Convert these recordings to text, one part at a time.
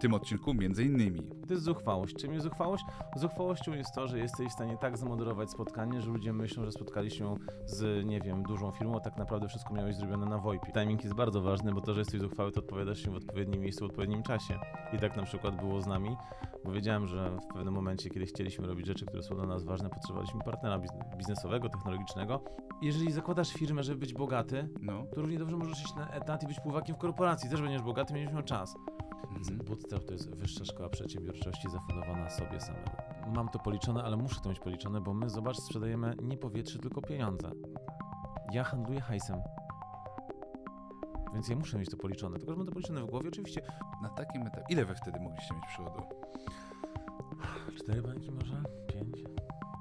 tym odcinku m.in. To jest zuchwałość. Czym jest zuchwałość? Zuchwałością jest to, że jesteś w stanie tak zmoderować spotkanie, że ludzie myślą, że spotkali się z, nie wiem, dużą firmą, a tak naprawdę wszystko miałeś zrobione na VoIP. Timing jest bardzo ważny, bo to, że jesteś zuchwały, to odpowiadasz się w odpowiednim miejscu, w odpowiednim czasie. I tak na przykład było z nami, bo wiedziałem, że w pewnym momencie, kiedy chcieliśmy robić rzeczy, które są dla nas ważne, potrzebowaliśmy partnera biznesowego, technologicznego. Jeżeli zakładasz firmę, żeby być bogaty, no. to równie dobrze możesz iść na etat i być pływakiem w korporacji. Też będziesz bogaty, będziesz miał czas. Mhm. Bootstrap to jest wyższa szkoła przedsiębiorczości zafundowana sobie samemu. Mam to policzone, ale muszę to mieć policzone, bo my, zobacz, sprzedajemy nie powietrze, tylko pieniądze. Ja handluję hajsem. Więc ja muszę mieć to policzone. Tylko, że mam to policzone w głowie, oczywiście. Na takim etapie. Ile wy wtedy mogliście mieć przychodu? Cztery bańki może? Pięć?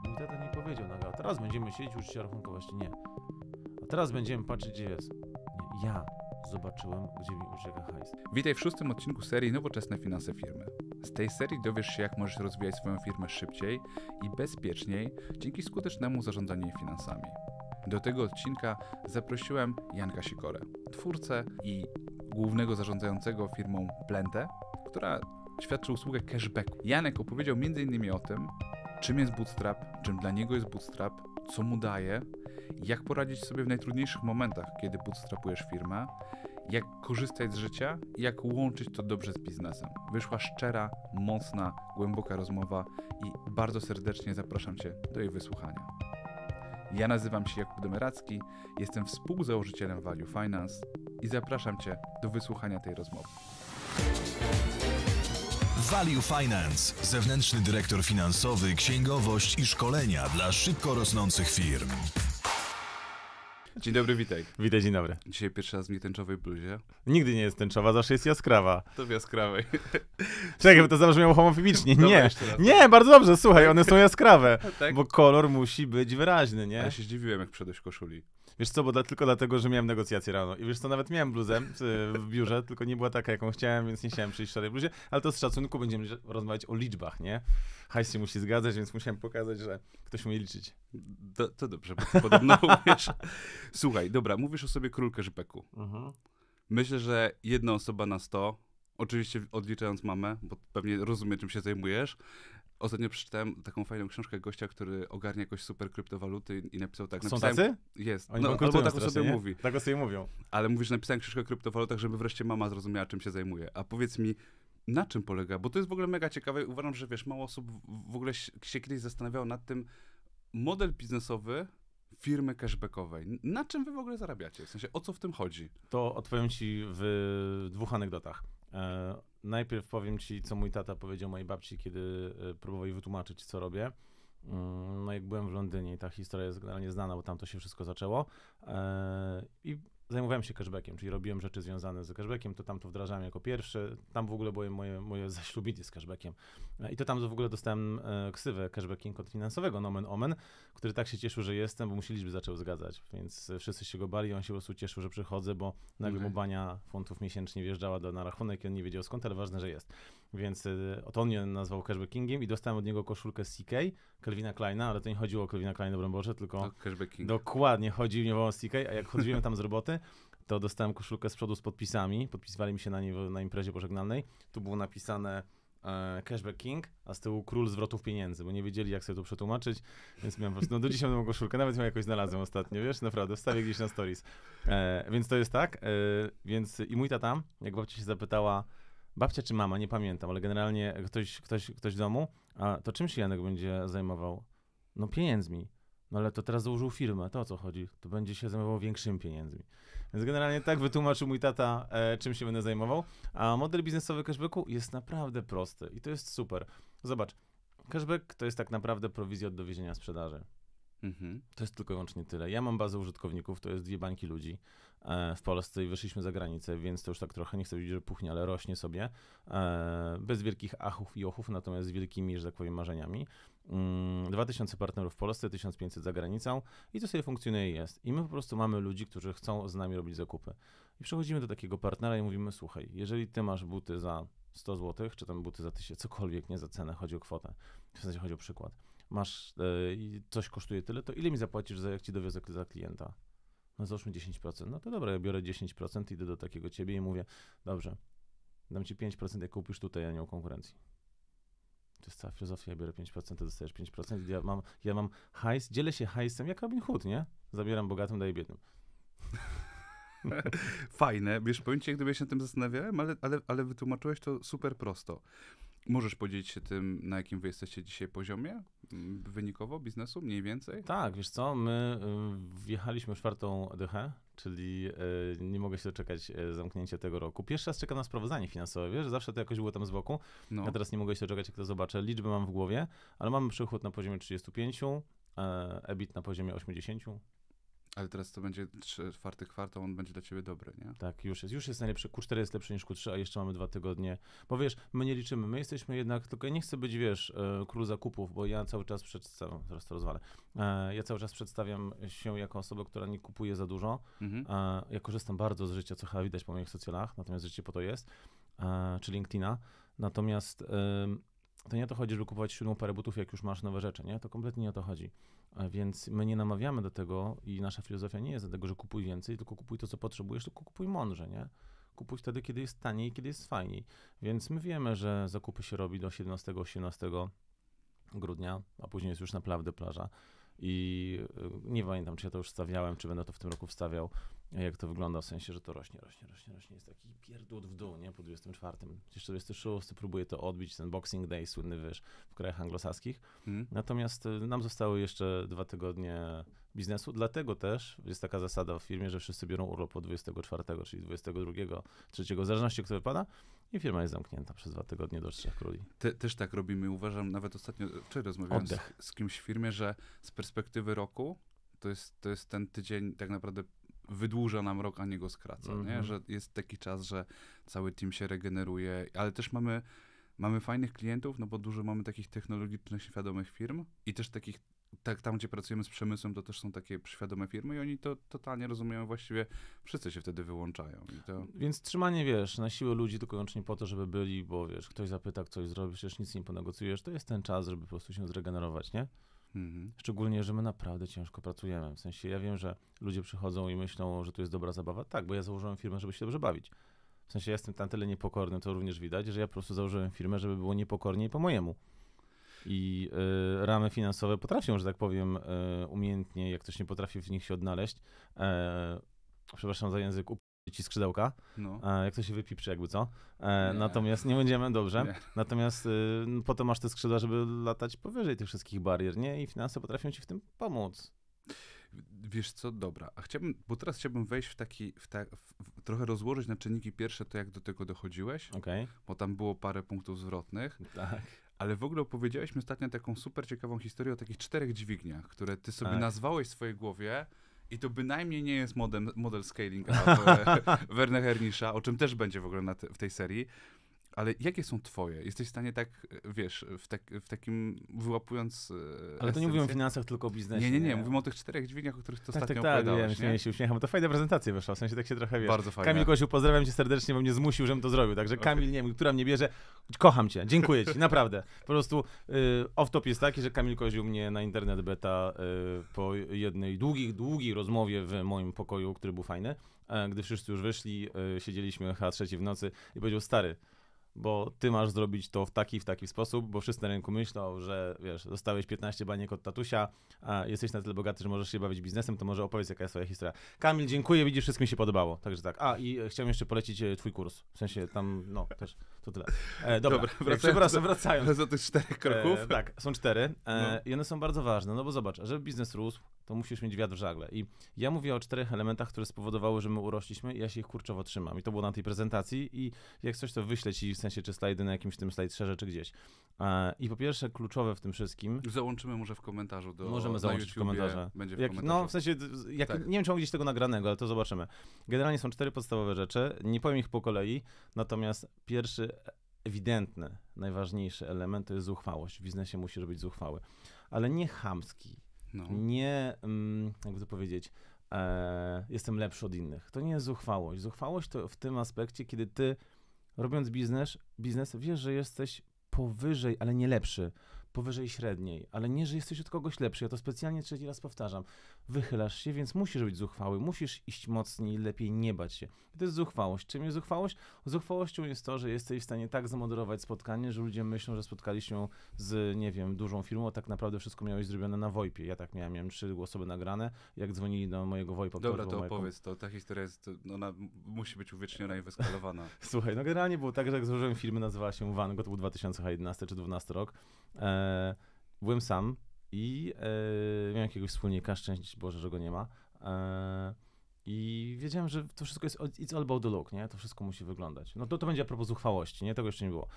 Mój tata nie powiedział nagle, teraz będziemy siedzieć, uczyć się rachunkowości. Nie. A teraz będziemy patrzeć, gdzie jest. Nie. Ja zobaczyłem, gdzie mi ucieka hajs. Witaj w szóstym odcinku serii Nowoczesne Finanse Firmy. Z tej serii dowiesz się, jak możesz rozwijać swoją firmę szybciej i bezpieczniej dzięki skutecznemu zarządzaniu jej finansami. Do tego odcinka zaprosiłem Janka Sikorę, twórcę i głównego zarządzającego firmą Plente, która świadczy usługę cashbacku. Janek opowiedział m.in. o tym, czym jest Bootstrap, czym dla niego jest Bootstrap, co mu daje jak poradzić sobie w najtrudniejszych momentach, kiedy bootstrapujesz firmę, jak korzystać z życia i jak łączyć to dobrze z biznesem. Wyszła szczera, mocna, głęboka rozmowa i bardzo serdecznie zapraszam Cię do jej wysłuchania. Ja nazywam się Jakub Demeracki, jestem współzałożycielem Value Finance i zapraszam Cię do wysłuchania tej rozmowy. Value Finance, zewnętrzny dyrektor finansowy, księgowość i szkolenia dla szybko rosnących firm. Dzień dobry, witaj. Witaj, dzień dobry. Dzisiaj pierwszy raz w nietęczowej bluzie. Nigdy nie jest tęczowa, zawsze jest jaskrawa. To w jaskrawej. Czekaj, bo to zabrzmiało homofobicznie. Nie, nie, bardzo dobrze, słuchaj, one są jaskrawe, tak? bo kolor musi być wyraźny, nie? Ja się zdziwiłem, jak przedeś koszuli. Wiesz co, bo dla, tylko dlatego, że miałem negocjacje rano. I wiesz co, nawet miałem bluzę y, w biurze, tylko nie była taka, jaką chciałem, więc nie chciałem przyjść w szarej bluzie, ale to z szacunku będziemy rozmawiać o liczbach, nie? Hajs się musi zgadzać, więc musiałem pokazać, że ktoś umie liczyć. to dobrze, bo podobno umiesz. Słuchaj, dobra, mówisz o sobie królkę rzepeku. Mhm. Myślę, że jedna osoba na sto, oczywiście odliczając mamę, bo pewnie rozumie, czym się zajmujesz, Ostatnio przeczytałem taką fajną książkę gościa, który ogarnia jakoś super kryptowaluty i, napisał tak. Są tacy? Jest. Oni no, albo tak o sobie nie? mówi. Tak o sobie mówią. Ale mówisz, że napisałem książkę o kryptowalutach, żeby wreszcie mama zrozumiała, czym się zajmuje. A powiedz mi, na czym polega? Bo to jest w ogóle mega ciekawe i uważam, że wiesz, mało osób w ogóle się kiedyś zastanawiało nad tym, model biznesowy firmy cashbackowej. Na czym wy w ogóle zarabiacie? W sensie, o co w tym chodzi? To odpowiem ci w dwóch anegdotach. E, najpierw powiem ci, co mój tata powiedział mojej babci, kiedy e, próbował jej wytłumaczyć, co robię. Mm, no jak byłem w Londynie i ta historia jest generalnie znana, bo tam to się wszystko zaczęło. E, I zajmowałem się cashbackiem, czyli robiłem rzeczy związane z cashbackiem, to tam to wdrażałem jako pierwsze. Tam w ogóle były moje, moje zaślubiny z cashbackiem. I to tam w ogóle dostałem e, ksywę cashbacking od finansowego, nomen omen, który tak się cieszył, że jestem, bo mu się liczby zaczęły zgadzać, więc e, wszyscy się go bali, on się po prostu cieszył, że przychodzę, bo nagle okay. Mhm. mu bania funtów miesięcznie wjeżdżała do, na rachunek i on nie wiedział skąd, ale ważne, że jest. Więc y, to on mnie nazwał cashbackingiem i dostałem od niego koszulkę CK, Kelvina Kleina, ale to nie chodziło o Kelvina Kleina, dobrą Boże, tylko no, cashbacking. dokładnie chodziło mi o CK, a jak chodziłem tam z roboty, to dostałem koszulkę z przodu z podpisami, podpisywali mi się na niej na imprezie pożegnalnej, tu było napisane e, Cashback King, a z tyłu Król Zwrotów Pieniędzy, bo nie wiedzieli jak sobie to przetłumaczyć, więc miałem po prostu, no do dzisiaj mam koszulkę, nawet ją jakoś znalazłem ostatnio, wiesz, naprawdę, wstawię gdzieś na stories. E, więc to jest tak, e, więc i mój tata, jak babcia się zapytała, babcia czy mama, nie pamiętam, ale generalnie ktoś, ktoś, ktoś w domu, a to czym się Janek będzie zajmował? No pieniędzmi. No ale to teraz założył firmę, to o co chodzi? To będzie się zajmował większymi pieniędzmi. Więc generalnie tak wytłumaczył mój tata, e, czym się będę zajmował. A model biznesowy cashbacku jest naprawdę prosty i to jest super. Zobacz, cashback to jest tak naprawdę prowizja od dowiezienia sprzedaży. Mhm. To jest tylko i wyłącznie tyle. Ja mam bazę użytkowników, to jest dwie bańki ludzi e, w Polsce i wyszliśmy za granicę, więc to już tak trochę, nie chcę powiedzieć, że puchnie, ale rośnie sobie. E, bez wielkich achów i ochów, natomiast z wielkimi, że tak powiem, marzeniami. 2000 mm, partnerów w Polsce, 1500 za granicą i to sobie funkcjonuje i jest. I my po prostu mamy ludzi, którzy chcą z nami robić zakupy. I przechodzimy do takiego partnera i mówimy, słuchaj, jeżeli ty masz buty za 100 zł, czy tam buty za 1000, cokolwiek, nie za cenę, chodzi o kwotę, w sensie chodzi o przykład masz, e, coś kosztuje tyle, to ile mi zapłacisz za jak ci dowiozę za klienta? No załóżmy 10%. No to dobra, ja biorę 10%, idę do takiego ciebie i mówię, dobrze, dam ci 5%, jak kupisz tutaj, a nie u konkurencji. To jest cała filozofia, ja biorę 5%, ty dostajesz 5%, ja mam, ja mam hajs, dzielę się hajsem jak Robin Hood, nie? Zabieram bogatym, daję biednym. Fajne, wiesz, powiem ci, gdyby ja się tym zastanawiałem, ale, ale, ale wytłumaczyłeś to super prosto. Możesz podzielić się tym, na jakim wy jesteście dzisiaj poziomie mm, wynikowo biznesu, mniej więcej? Tak, wiesz co, my y, wjechaliśmy czwartą dychę, czyli y, nie mogę się doczekać y, zamknięcia tego roku. Pierwszy raz czekam na sprawozdanie finansowe, wiesz, zawsze to jakoś było tam z boku, no. ja teraz nie mogę się doczekać, jak to zobaczę. Liczby mam w głowie, ale mamy przychód na poziomie 35, e, EBIT na poziomie 80, ale teraz to będzie czwarty kwartał, on będzie dla ciebie dobry, nie? Tak, już jest. Już jest najlepszy. Q4 jest lepszy niż Q3, a jeszcze mamy dwa tygodnie. Bo wiesz, my nie liczymy. My jesteśmy jednak, tylko ja nie chcę być, wiesz, e, król zakupów, bo ja cały czas przedstawiam, teraz to rozwalę, e, ja cały czas przedstawiam się jako osobę, która nie kupuje za dużo. Mhm. E, ja korzystam bardzo z życia, co chyba widać po moich socjalach, natomiast życie po to jest, czy LinkedIna. Natomiast to nie o to chodzi, żeby kupować siódmą parę butów, jak już masz nowe rzeczy, nie? To kompletnie nie o to chodzi. E, więc my nie namawiamy do tego i nasza filozofia nie jest do tego, że kupuj więcej, tylko kupuj to, co potrzebujesz, tylko kupuj mądrze, nie? Kupuj wtedy, kiedy jest taniej, kiedy jest fajniej. Więc my wiemy, że zakupy się robi do 17-18 grudnia, a później jest już naprawdę plaża. I e, nie pamiętam, czy ja to już stawiałem, czy będę to w tym roku wstawiał, jak to wygląda, w sensie, że to rośnie, rośnie, rośnie, rośnie. Jest taki pierdół w dół, nie? Po 24. Jeszcze 26. próbuje to odbić, ten Boxing Day słynny, wiesz, w krajach anglosaskich. Hmm. Natomiast y, nam zostały jeszcze dwa tygodnie biznesu, dlatego też jest taka zasada w firmie, że wszyscy biorą urlop od 24, czyli 22, 3, w zależności kto wypada i firma jest zamknięta przez dwa tygodnie do Trzech Króli. Te, też tak robimy. Uważam, nawet ostatnio, e, wczoraj rozmawiałem z, z kimś w firmie, że z perspektywy roku to jest, to jest ten tydzień tak naprawdę wydłuża nam rok, a nie go skraca, mm -hmm. nie? Mhm. Że jest taki czas, że cały team się regeneruje, ale też mamy, mamy fajnych klientów, no bo dużo mamy takich technologicznych, świadomych firm i też takich tak, tam, gdzie pracujemy z przemysłem, to też są takie świadome firmy i oni to totalnie rozumieją, właściwie wszyscy się wtedy wyłączają. To... Więc trzymanie, wiesz, na siłę ludzi tylko wyłącznie po to, żeby byli, bo wiesz, ktoś zapyta, coś zrobi, przecież nic nie ponegocjujesz, to jest ten czas, żeby po prostu się zregenerować, nie? Mhm. Szczególnie, że my naprawdę ciężko pracujemy. W sensie ja wiem, że ludzie przychodzą i myślą, że to jest dobra zabawa. Tak, bo ja założyłem firmę, żeby się dobrze bawić. W sensie ja jestem tam tyle niepokorny, to również widać, że ja po prostu założyłem firmę, żeby było niepokorniej po mojemu. I y, ramy finansowe potrafią, że tak powiem, y, umiejętnie, jak ktoś nie potrafi w nich się odnaleźć, y, przepraszam za język, ci skrzydełka. No. E, jak to się wypiprzy, jakby co. E, nie. Natomiast nie będziemy, dobrze. Nie. Natomiast y, no, po to masz te skrzydła, żeby latać powyżej tych wszystkich barier, nie? I finanse potrafią ci w tym pomóc. Wiesz co, dobra, a chciałbym, bo teraz chciałbym wejść w taki, w ta, w, w, trochę rozłożyć na czynniki pierwsze to, jak do tego dochodziłeś, okay. bo tam było parę punktów zwrotnych. Tak. Ale w ogóle opowiedziałeś mi ostatnio taką super ciekawą historię o takich czterech dźwigniach, które ty sobie tak. nazwałeś w swojej głowie, i to bynajmniej nie jest model scalinga Werner Hernisza, o czym też będzie w ogóle te, w tej serii ale jakie są twoje? Jesteś w stanie tak, e, wiesz, w, tak, w takim wyłapując e, Ale esencję? to nie mówimy o finansach, tylko o biznesie. Nie, nie, nie, nie. mówimy o tych czterech dźwigniach, o których to tak, tak ostatnio tak, tak, wiem, nie? się uśmiecham. To fajna prezentacja wyszła, w sensie tak się trochę, wiesz. Bardzo fajna. Kamil Koziu, pozdrawiam cię serdecznie, bo mnie zmusił, żebym to zrobił. Także Kamil, okay. nie wiem, która mnie bierze, kocham cię, dziękuję ci, naprawdę. Po prostu y, off-top jest taki, że Kamil Koziu mnie na internet beta y, po jednej długiej, długiej rozmowie w moim pokoju, który był fajny, y, gdy wszyscy już wyszli, y, siedzieliśmy h w nocy i powiedział, stary, bo ty masz zrobić to w taki, w taki sposób, bo wszyscy na rynku myślą, że wiesz, dostałeś 15 baniek od tatusia, a jesteś na tyle bogaty, że możesz się bawić biznesem, to może opowiedz, jaka jest twoja historia. Kamil, dziękuję, widzisz, wszystkim się podobało, także tak. A, i chciałem jeszcze polecić e, twój kurs, w sensie tam, no, też, to tyle. E, dobra, dobra e, wracając, przepraszam, wracając. Do tych czterech kroków. E, tak, są cztery e, no. i one są bardzo ważne, no bo zobacz, żeby biznes rósł, to musisz mieć wiatr w żagle. I ja mówię o czterech elementach, które spowodowały, że my urośliśmy, I ja się ich kurczowo trzymam. I to było na tej prezentacji i jak coś, to wyślę ci w sensie czy slajdy na jakimś tym slajdzie czy gdzieś. E, I po pierwsze, kluczowe w tym wszystkim... Załączymy może w komentarzu do Możemy załączyć w komentarze. Będzie w jak, komentarzu. No, w sensie, jak, tak. nie wiem, czy mam gdzieś tego nagranego, ale to zobaczymy. Generalnie są cztery podstawowe rzeczy, nie powiem ich po kolei, natomiast pierwszy ewidentny, najważniejszy element to jest zuchwałość. W biznesie musisz być zuchwały, ale nie chamski no. Nie, mm, jakby to powiedzieć, e, jestem lepszy od innych. To nie jest zuchwałość. Zuchwałość to w tym aspekcie, kiedy ty robiąc biznes, biznes wiesz, że jesteś powyżej, ale nie lepszy powyżej średniej, ale nie, że jesteś od kogoś lepszy. Ja to specjalnie trzeci raz powtarzam. Wychylasz się, więc musisz być zuchwały, musisz iść mocniej, lepiej nie bać się. I to jest zuchwałość. Czym jest zuchwałość? Zuchwałością jest to, że jesteś w stanie tak zamoderować spotkanie, że ludzie myślą, że spotkali się z, nie wiem, dużą firmą, a tak naprawdę wszystko miałeś zrobione na VoIPie. Ja tak miałem, miałem trzy osoby nagrane, jak dzwonili do mojego VoIPa. Dobra, to opowiedz, to ta historia jest, ona musi być uwieczniona i wyskalowana. Słuchaj, no generalnie było tak, że jak złożyłem firmę, nazywała się Van, to był 2011 czy 2012 rok, E, byłem sam i e, miałem jakiegoś wspólnika, szczęść Boże, że go nie ma. E, I wiedziałem, że to wszystko jest it's all about the look, nie? To wszystko musi wyglądać. No to, to będzie a propos zuchwałości, nie? Tego jeszcze nie było.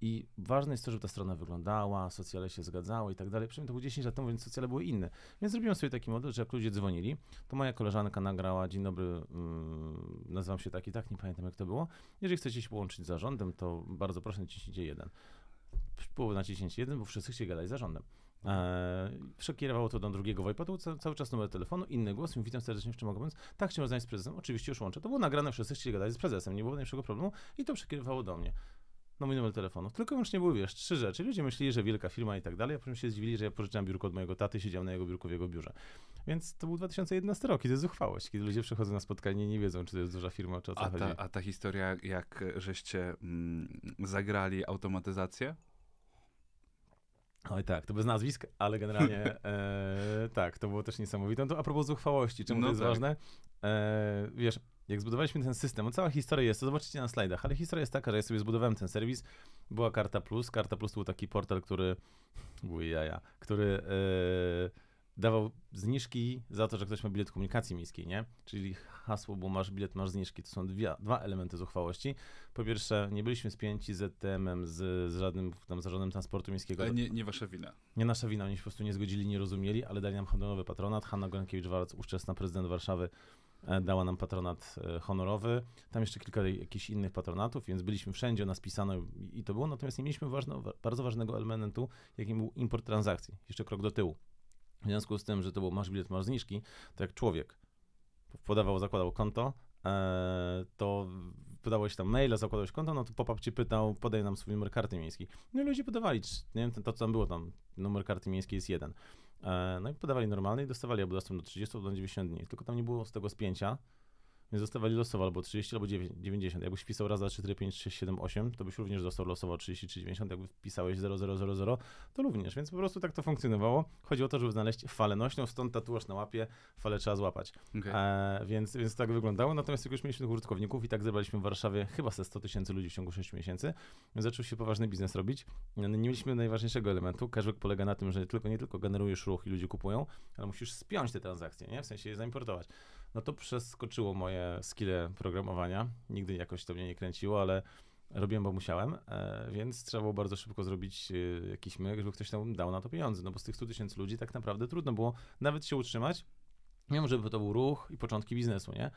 I ważne jest to, żeby ta strona wyglądała, socjale się zgadzały i tak dalej. Przynajmniej to było 10 lat temu, więc socjale były inne. Więc zrobiłem sobie taki model, że jak ludzie dzwonili, to moja koleżanka nagrała, dzień dobry, yy, nazywam się tak i tak, nie pamiętam jak to było. Jeżeli chcecie się połączyć z zarządem, to bardzo proszę, naciśnijcie jeden było naciśnięcie jeden, bo wszyscy chcieli gadać z zarządem. Eee, przekierowało to do drugiego wojpotu, cały czas numer telefonu, inny głos, mi witam serdecznie, w mogę pomóc? Tak, chciałem rozmawiać z prezesem, oczywiście już łączę. To było nagrane, wszyscy chcieli gadać z prezesem, nie było najmniejszego problemu i to przekierowało do mnie. No mój numer telefonu. Tylko nie były, wiesz, trzy rzeczy. Ludzie myśleli, że wielka firma i tak dalej, a potem się zdziwili, że ja pożyczam biurko od mojego taty, siedziałem na jego biurku w jego biurze. Więc to był 2011 rok i to jest zuchwałość, kiedy ludzie przychodzą na spotkanie i nie wiedzą, czy to jest duża firma, czy o co a chodzi. Ta, a ta historia, jak żeście mm, zagrali automatyzację? Oj tak, to bez nazwisk, ale generalnie e, tak, to było też niesamowite. No to a propos zuchwałości, czemu no to jest tak. ważne? E, wiesz, jak zbudowaliśmy ten system, no cała historia jest, to zobaczycie na slajdach, ale historia jest taka, że ja sobie zbudowałem ten serwis, była Karta Plus, Karta Plus to był taki portal, który, był jaja, który... E, dawał zniżki za to, że ktoś ma bilet komunikacji miejskiej, nie? Czyli hasło, bo masz bilet, masz zniżki, to są dwie, dwa elementy zuchwałości. Po pierwsze, nie byliśmy spięci z ETM-em, z, z żadnym tam zarządem transportu miejskiego. Ale nie, nie wasza wina. Nie nasza wina, oni się po prostu nie zgodzili, nie rozumieli, ale dali nam honorowy patronat. Hanna Gronkiewicz-Warc, ówczesna prezydent Warszawy, e, dała nam patronat e, honorowy. Tam jeszcze kilka jakichś innych patronatów, więc byliśmy wszędzie, nas pisano i to było, natomiast nie mieliśmy ważno, bardzo ważnego elementu, jakim był import transakcji. Jeszcze krok do tyłu. W związku z tym, że to był masz bilet, masz zniżki, to jak człowiek podawał, zakładał konto, e, to podałeś tam maila, zakładałeś konto, no to pop-up ci pytał, podaj nam swój numer karty miejskiej. No i ludzie podawali, nie wiem, to co tam było tam, numer karty miejskiej jest jeden. E, no i podawali normalny i dostawali albo dostęp do 30 do 90 dni, tylko tam nie było z tego spięcia, więc dostawali losowo albo 30, albo 90. Jakbyś wpisał raz, 2, 3, 4, 5, 6, 7, 8, to byś również dostał losowo 30 czy 90. Jakby wpisałeś 0000, to również. Więc po prostu tak to funkcjonowało. Chodzi o to, żeby znaleźć falę nośną, stąd tatuaż na łapie, falę trzeba złapać. Okay. E, więc, więc tak wyglądało. Natomiast jak już mieliśmy tych użytkowników i tak zebraliśmy w Warszawie chyba ze 100 tysięcy ludzi w ciągu 6 miesięcy, więc zaczął się poważny biznes robić. E, nie mieliśmy najważniejszego elementu. Cashback polega na tym, że tylko, nie tylko generujesz ruch i ludzie kupują, ale musisz spiąć te transakcje, nie? w sensie je zaimportować no to przeskoczyło moje skille programowania. Nigdy jakoś to mnie nie kręciło, ale robiłem, bo musiałem, e, więc trzeba było bardzo szybko zrobić e, jakiś myk, żeby ktoś tam dał na to pieniądze, no bo z tych 100 tysięcy ludzi tak naprawdę trudno było nawet się utrzymać, mimo żeby to był ruch i początki biznesu, nie?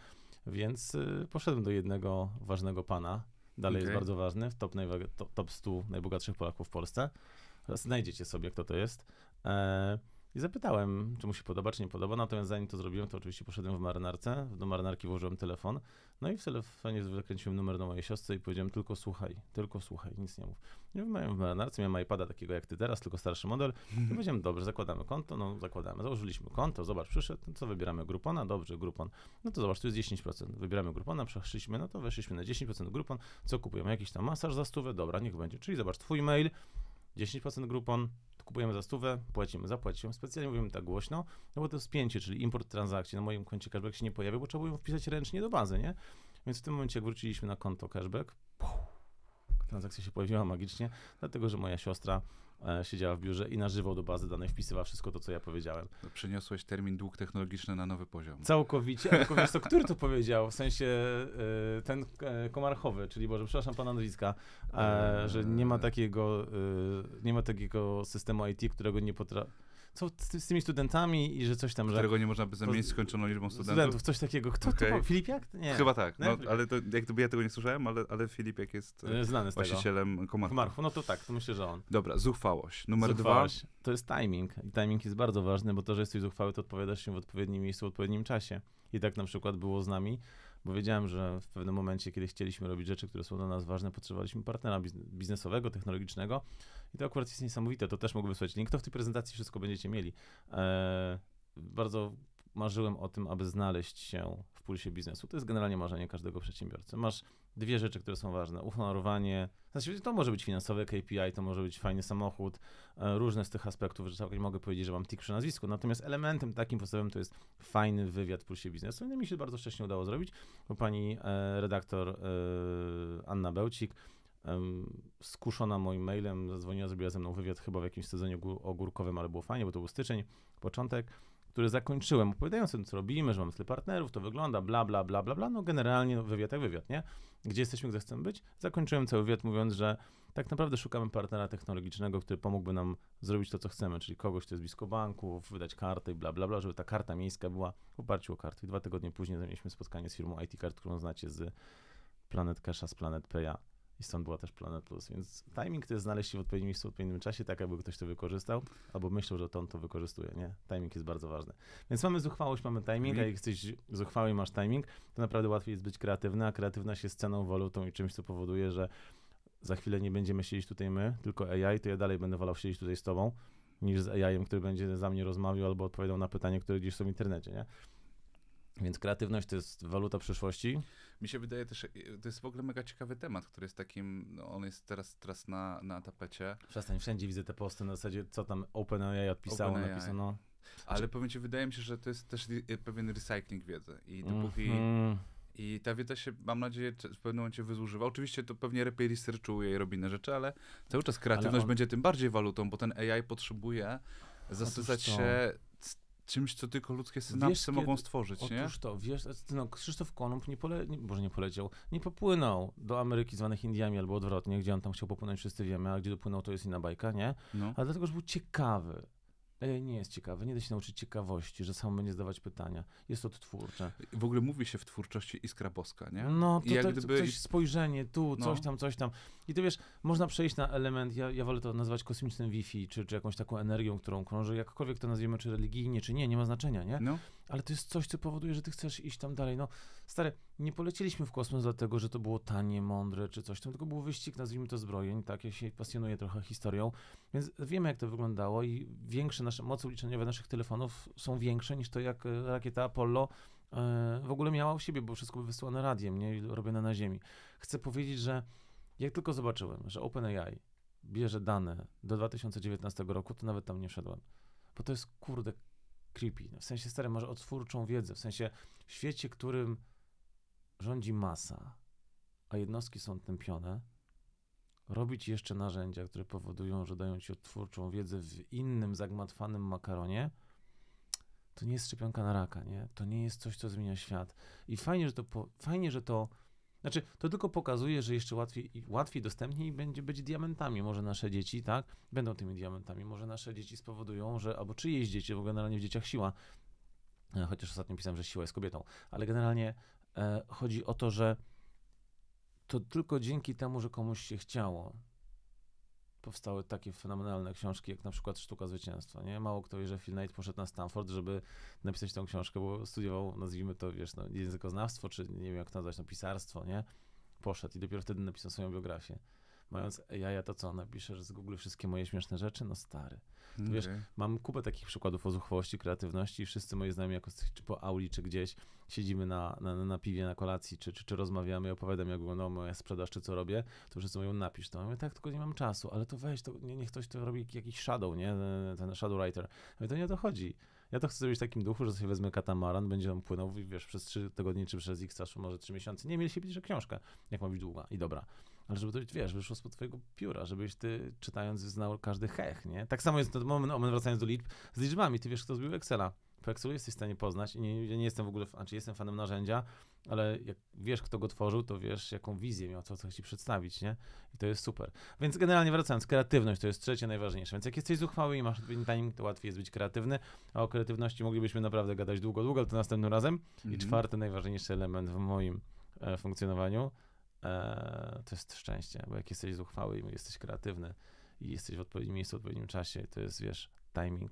Więc e, poszedłem do jednego ważnego pana, dalej okay. jest bardzo ważny, w top, najwa- top 100 najbogatszych Polaków w Polsce. Znajdziecie sobie, kto to jest. I zapytałem, czy mu się podoba, czy nie podoba. Natomiast zanim to zrobiłem, to oczywiście poszedłem w marynarce. Do marynarki włożyłem telefon. No i w telefonie wykręciłem numer do mojej siostry i powiedziałem: Tylko słuchaj, tylko słuchaj, nic nie mów. I w marynarce miałem iPada takiego jak ty teraz, tylko starszy model. I powiedziałem: Dobrze, zakładamy konto. No, zakładamy. Założyliśmy konto, zobacz, przyszedł. Co wybieramy? Grupona? Dobrze, grupon. No to zobacz, tu jest 10%. Wybieramy grupona, przeszliśmy, no to weszliśmy na 10% grupon. Co kupujemy? Jakiś tam masaż za stówę? Dobra, niech będzie. Czyli zobacz, twój mail, 10% grupon kupujemy za stówę, płacimy, zapłaciłem. Specjalnie mówimy tak głośno, no bo to spięcie, czyli import transakcji na moim koncie cashback się nie pojawia, bo trzeba było wpisać ręcznie do bazy, nie? Więc w tym momencie, jak wróciliśmy na konto cashback, puf, transakcja się pojawiła magicznie, dlatego że moja siostra E, siedziała w biurze i na żywo do bazy danych wpisywała wszystko to, co ja powiedziałem. No, przyniosłeś termin dług technologiczny na nowy poziom. Całkowicie, tylko wiesz to, który to powiedział, w sensie e, ten e, Komarchowy, czyli Boże, przepraszam pana nazwiska, że nie ma eee. takiego, nie ma takiego systemu IT, którego nie potrafi co z, tymi studentami i że coś tam, że... Którego nie można by zamienić skończoną liczbą studentów? Studentów, coś takiego. Kto okay. to? Filipiak? Nie. Chyba tak, no, ale to, jak gdyby ja tego nie słyszałem, ale, ale Filipiak jest e, e, Znany z właścicielem tego. Komarchu. No to tak, to myślę, że on. Dobra, zuchwałość. Numer zuchwałość. dwa. To jest timing i timing jest bardzo ważny, bo to, że jesteś zuchwały, to odpowiadasz się w odpowiednim miejscu, w odpowiednim czasie. I tak na przykład było z nami, bo wiedziałem, że w pewnym momencie, kiedy chcieliśmy robić rzeczy, które są dla nas ważne, potrzebowaliśmy partnera biznesowego, technologicznego i to akurat jest niesamowite, to też mogę wysłać link, to w tej prezentacji wszystko będziecie mieli. E, bardzo marzyłem o tym, aby znaleźć się w pulsie biznesu. To jest generalnie marzenie każdego przedsiębiorcy. Masz dwie rzeczy, które są ważne. Uhonorowanie, znaczy to może być finansowe KPI, to może być fajny samochód, e, różne z tych aspektów, że całkiem mogę powiedzieć, że mam tik przy nazwisku. Natomiast elementem takim podstawowym to jest fajny wywiad w Pulsie Biznesu. I no, mi się bardzo wcześnie udało zrobić, bo pani e, redaktor e, Anna Bełcik skuszona moim mailem, zadzwoniła, zrobiła ze mną wywiad chyba w jakimś sezonie ogórkowym, ale było fajnie, bo to był styczeń, początek który zakończyłem, opowiadając o tym, co robimy, że mamy tyle partnerów, to wygląda, bla, bla, bla, bla, bla, no generalnie no, wywiad jak wywiad, nie? Gdzie jesteśmy, gdzie chcemy być? Zakończyłem cały wywiad mówiąc, że tak naprawdę szukamy partnera technologicznego, który pomógłby nam zrobić to, co chcemy, czyli kogoś, kto jest blisko banków, wydać i bla, bla, bla, żeby ta karta miejska była w oparciu o karty. I dwa tygodnie później mieliśmy spotkanie z firmą IT Card, którą znacie z Planet Casha, z Planet Paya i stąd była też Planet Plus. Więc timing to jest znaleźć się w odpowiednim miejscu w odpowiednim czasie, tak aby ktoś to wykorzystał, albo myślał, że to on to wykorzystuje, nie? Timing jest bardzo ważny. Więc mamy zuchwałość, mamy timing, a jak jesteś zuchwały masz timing, to naprawdę łatwiej jest być kreatywny, a kreatywna się ceną, walutą i czymś, co powoduje, że za chwilę nie będziemy siedzieć tutaj my, tylko AI, to ja dalej będę wolał siedzieć tutaj z tobą, niż z AI-em, który będzie za mnie rozmawiał albo odpowiadał na pytanie, które gdzieś są w internecie, nie? Więc kreatywność to jest waluta przyszłości? Mi się wydaje też, to jest w ogóle mega ciekawy temat, który jest takim, no on jest teraz, teraz na, na tapecie. Przestań, wszędzie widzę te posty na zasadzie, co tam OpenAI odpisało, Open napisano. Ale powiem ci, wydaje mi się, że to jest też e, pewien recycling wiedzy i dopóki... Mm -hmm. I ta wiedza się, mam nadzieję, w pewnym momencie wyzużywa. Oczywiście to pewnie lepiej researchuje i robi inne rzeczy, ale cały czas kreatywność on... będzie tym bardziej walutą, bo ten AI potrzebuje zasysać się czymś, co tylko ludzkie synapsy wiesz, mogą stworzyć, otóż nie? Otóż to, wiesz, no, Krzysztof Konop nie, pole, nie, może nie poleciał, nie popłynął do Ameryki zwanych Indiami albo odwrotnie, gdzie on tam chciał popłynąć, wszyscy wiemy, a gdzie dopłynął, to jest inna bajka, nie? No. Ale dlatego, że był ciekawy. E, nie jest ciekawe, nie da się nauczyć ciekawości, że samo będzie zadawać pytania. Jest to twórcze. W ogóle mówi się w twórczości iskra boska, nie? No, to, to gdyby... coś, spojrzenie tu, no. coś tam, coś tam. I to wiesz, można przejść na element, ja, ja wolę to nazywać kosmicznym Wi-Fi, czy, czy jakąś taką energią, którą krąży, jakkolwiek to nazwiemy, czy religijnie, czy nie, nie ma znaczenia, nie? No ale to jest coś, co powoduje, że ty chcesz iść tam dalej. No, stary, nie polecieliśmy w kosmos dlatego, że to było tanie, mądre czy coś tam, tylko był wyścig, nazwijmy to zbrojeń, tak? Ja się pasjonuję trochę historią, więc wiemy, jak to wyglądało i większe nasze moce uliczeniowe naszych telefonów są większe niż to, jak e, rakieta Apollo e, w ogóle miała u siebie, bo wszystko by wysłane radiem, nie robione na Ziemi. Chcę powiedzieć, że jak tylko zobaczyłem, że OpenAI bierze dane do 2019 roku, to nawet tam nie wszedłem. Bo to jest, kurde, creepy, no w sensie stare, może otwórczą wiedzę, w sensie w świecie, którym rządzi masa, a jednostki są tępione, robić jeszcze narzędzia, które powodują, że dają ci otwórczą wiedzę w innym zagmatwanym makaronie, to nie jest szczepionka na raka, nie? To nie jest coś, co zmienia świat. I fajnie, że to, po, fajnie, że to znaczy, to tylko pokazuje, że jeszcze łatwiej, łatwiej dostępniej będzie być diamentami. Może nasze dzieci, tak, będą tymi diamentami. Może nasze dzieci spowodują, że, albo czyjeś dzieci, bo generalnie w dzieciach siła, e, chociaż ostatnio pisałem, że siła jest kobietą, ale generalnie e, chodzi o to, że to tylko dzięki temu, że komuś się chciało, powstały takie fenomenalne książki, jak na przykład Sztuka Zwycięstwa, nie? Mało kto wie, że Phil Knight poszedł na Stanford, żeby napisać tą książkę, bo studiował, nazwijmy to, wiesz, no, językoznawstwo, czy nie wiem, jak to nazwać, no, pisarstwo, nie? Poszedł i dopiero wtedy napisał swoją biografię mając jaja to, co ona pisze, że z Google wszystkie moje śmieszne rzeczy, no stary. Okay. Wiesz, mam kupę takich przykładów o ozuchwości, kreatywności i wszyscy moi znajomi, jako czy po auli, czy gdzieś, siedzimy na, na, na piwie, na kolacji, czy, czy, czy rozmawiamy, opowiadam, jak wygląda moja sprzedaż, czy co robię, to wszyscy mówią, napisz to. Ja mówię, tak, tylko nie mam czasu, ale to weź, to nie, niech ktoś to robi jakiś shadow, nie, ten shadow writer. Ja mówię, to nie dochodzi. Ja to chcę zrobić w takim duchu, że sobie wezmę katamaran, będzie on płynął, wiesz, przez trzy tygodnie, czy przez x czasu, może trzy miesiące. Nie, mieli się być, że książka, jak ma być długa i dobra ale żeby to, wiesz, wyszło spod twojego pióra, żebyś ty, czytając, znał każdy hech, nie? Tak samo jest ten moment, moment wracając do liczb, z liczbami, ty wiesz, kto zbił Excela. Po Excelu jesteś w stanie poznać i nie, ja nie jestem w ogóle, znaczy jestem fanem narzędzia, ale jak wiesz, kto go tworzył, to wiesz, jaką wizję miał, co chce ci przedstawić, nie? I to jest super. Więc generalnie wracając, kreatywność to jest trzecie najważniejsze. Więc jak jesteś zuchwały i masz odpowiedni timing, to łatwiej jest być kreatywny, a o kreatywności moglibyśmy naprawdę gadać długo, długo, ale to następnym razem. Mhm. I czwarty najważniejszy element w moim e, funkcjonowaniu – E, to jest szczęście, bo jak jesteś zuchwały i jesteś kreatywny i jesteś w odpowiednim miejscu, w odpowiednim czasie, to jest, wiesz, timing,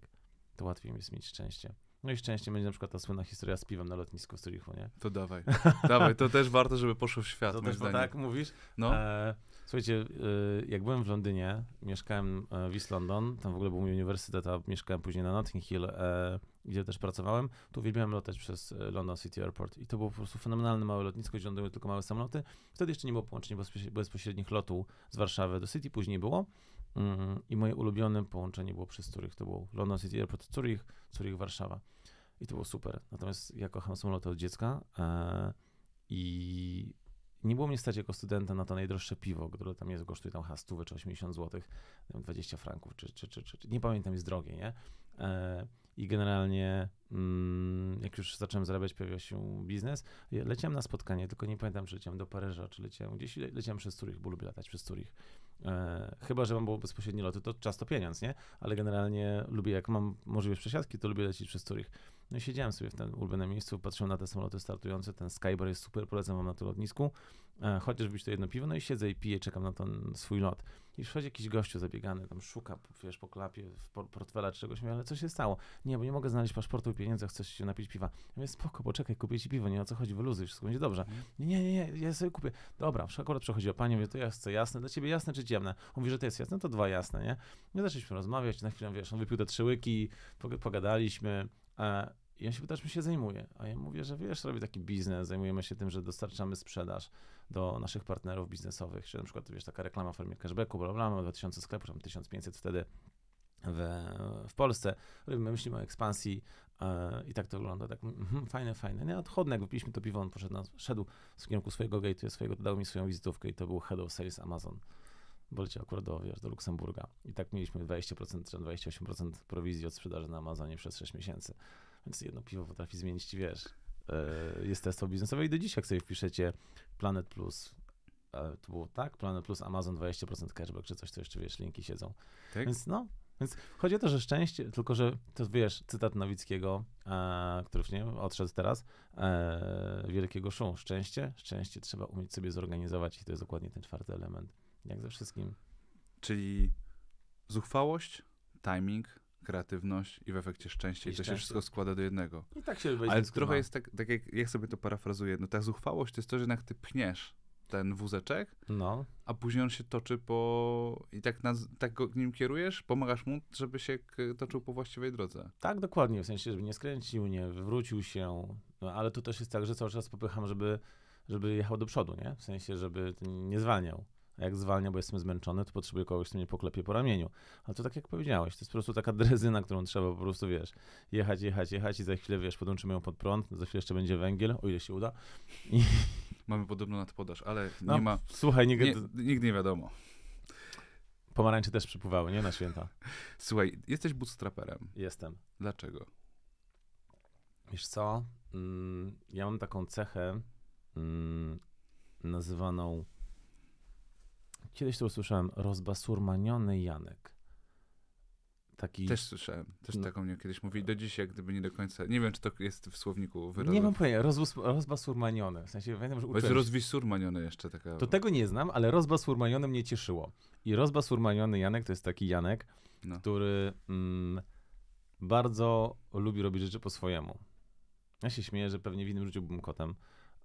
to łatwiej jest mieć szczęście. No i szczęście będzie na przykład ta słynna historia z piwem na lotnisku w Zurichu, nie? To dawaj, dawaj, to też warto, żeby poszło w świat, to też, Tak mówisz? No. E, Słuchajcie, y, jak byłem w Londynie, mieszkałem e, w East London, tam w ogóle był mój uniwersytet, a mieszkałem później na Notting Hill, e, gdzie też pracowałem, to uwielbiałem latać przez e, London City Airport i to było po prostu fenomenalne małe lotnisko, gdzie lądują tylko małe samoloty. Wtedy jeszcze nie było połączeń bezpośrednich lotu z Warszawy do City, później było mm, i moje ulubione połączenie było przez Zurich, to był London City Airport Zurich, Zurich Warszawa i to było super. Natomiast ja kocham samoloty od dziecka i nie było mnie stać jako studenta na to najdroższe piwo, które tam jest, kosztuje tam hastówę czy 80 zł, 20 franków, czy, czy, czy, czy, nie pamiętam, jest drogie, nie? E, I generalnie, mm, jak już zacząłem zarabiać, pojawił się biznes, leciałem na spotkanie, tylko nie pamiętam, czy leciałem do Paryża, czy leciałem gdzieś, leciałem przez Turych, bo lubię latać przez Turych. E, chyba, że mam było bezpośrednie loty, to czas to pieniądz, nie? Ale generalnie lubię, jak mam możliwość przesiadki, to lubię lecieć przez Turych no i siedziałem sobie w tym ulubionym miejscu, patrzyłem na te samoloty startujące, ten Skybar jest super, polecam wam na to lotnisku, e, chociaż to jedno piwo, no i siedzę i piję, czekam na ten swój lot. I wchodzi jakiś gościu zabiegany, tam szuka, wiesz, po klapie, w portfela czegoś, mówię, ale co się stało? Nie, bo nie mogę znaleźć paszportu i pieniędzy, chcesz się napić piwa. Ja mówię, spoko, poczekaj, kupię ci piwo, nie o co chodzi, wyluzuj, wszystko będzie dobrze. Mhm. Nie, nie, nie, ja sobie kupię. Dobra, akurat przechodziła pani, mówi, to ja chcę jasne, dla ciebie jasne czy ciemne? On mówi, że to jest jasne, to dwa jasne, nie? My no zaczęliśmy rozmawiać, na chwilę, wiesz, on wypił te trzy łyki, pogadaliśmy, e, i on się pyta, czym się zajmuje. A ja mówię, że wiesz, robię taki biznes, zajmujemy się tym, że dostarczamy sprzedaż do naszych partnerów biznesowych, czy na przykład, wiesz, taka reklama w formie cashbacku, bla, bla, mamy 2000 sklepów, tam 1500 wtedy w, w Polsce. Robimy, myślimy o ekspansji e, i tak to wygląda. Tak, mm, fajne, fajne. Nie, no odchodne, jak wypiliśmy to piwo, on poszedł na, szedł w kierunku swojego gate'u, swojego, dał mi swoją wizytówkę i to był head of sales Amazon. Bo akurat do, wiesz, do Luksemburga. I tak mieliśmy 20% czy 28% prowizji od sprzedaży na Amazonie przez 6 miesięcy. Więc jedno piwo potrafi zmienić, wiesz, e, jest testo biznesowe i do dzisiaj, jak sobie wpiszecie Planet Plus, e, to było tak, Planet Plus, Amazon 20% cashback, czy coś, to jeszcze, wiesz, linki siedzą. Tak? Więc no, więc chodzi o to, że szczęście, tylko że to wiesz, cytat Nowickiego, e, który nie odszedł teraz, e, wielkiego szumu. Szczęście, szczęście trzeba umieć sobie zorganizować i to jest dokładnie ten czwarty element, jak ze wszystkim. Czyli zuchwałość, timing, kreatywność i w efekcie szczęście. I, I to się wszystko składa do jednego. I tak się Ale trochę jest tak, tak jak, jak sobie to parafrazuję, no ta zuchwałość to jest to, że jednak ty pchniesz ten wózeczek, no. a później on się toczy po... i tak, na, tak go nim kierujesz, pomagasz mu, żeby się toczył po właściwej drodze. Tak, dokładnie, w sensie, żeby nie skręcił, nie wywrócił się, no, ale tu też jest tak, że cały czas popycham, żeby, żeby jechał do przodu, nie? W sensie, żeby nie zwalniał jak zwalnia, bo jestem zmęczony, to potrzebuję kogoś, kto mnie poklepie po ramieniu. Ale to tak jak powiedziałeś, to jest po prostu taka drezyna, którą trzeba po prostu, wiesz, jechać, jechać, jechać i za chwilę, wiesz, podłączymy ją pod prąd, za chwilę jeszcze będzie węgiel, o ile się uda. I... Mamy podobno nadpodaż, ale no, nie ma... Słuchaj, nigdy... Nie, nigdy nie wiadomo. Pomarańcze też przypływały, nie? Na święta. Słuchaj, jesteś bootstraperem. Jestem. Dlaczego? Wiesz co? Mm, ja mam taką cechę mm, nazywaną Kiedyś to usłyszałem, rozbasurmaniony Janek. Taki... Też słyszałem, też no. taką mnie kiedyś mówi. do dzisiaj, gdyby nie do końca, nie wiem, czy to jest w słowniku wyrazów. Nie mam pojęcia, Roz, rozbasurmaniony, w sensie pamiętam, że uczyłem... Jest rozwisurmaniony jeszcze taka... To tego nie znam, ale rozbasurmaniony mnie cieszyło. I rozbasurmaniony Janek to jest taki Janek, no. który mm, bardzo lubi robić rzeczy po swojemu. Ja się śmieję, że pewnie w innym życiu byłbym kotem,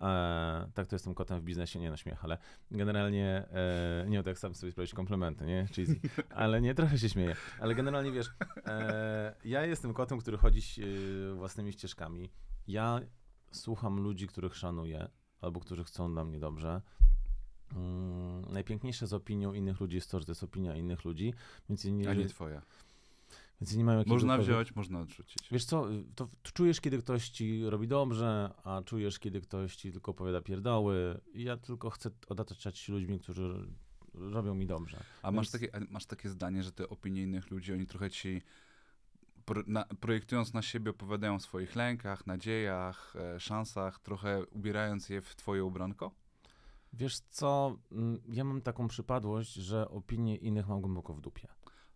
E, tak, to jestem kotem w biznesie, nie na śmiech, ale generalnie, e, nie, to jak sam sobie sprawić komplementy, nie? Cheesy. Ale nie, trochę się śmieję. Ale generalnie, wiesz, e, ja jestem kotem, który chodzi e, własnymi ścieżkami. Ja słucham ludzi, których szanuję, albo którzy chcą dla mnie dobrze. Mm, najpiękniejsze z opinią innych ludzi jest to, że to jest opinia innych ludzi, więc A nie twoja. Więc nie mają Można wziąć, można odrzucić. Wiesz co, to czujesz, kiedy ktoś ci robi dobrze, a czujesz, kiedy ktoś ci tylko opowiada pierdoły. Ja tylko chcę otaczać się ludźmi, którzy robią mi dobrze. A Więc... masz, takie, masz takie zdanie, że te opinie innych ludzi, oni trochę ci pro, na, projektując na siebie opowiadają o swoich lękach, nadziejach, e, szansach, trochę ubierając je w twoje ubranko? Wiesz co, mm, ja mam taką przypadłość, że opinie innych mam głęboko w dupie.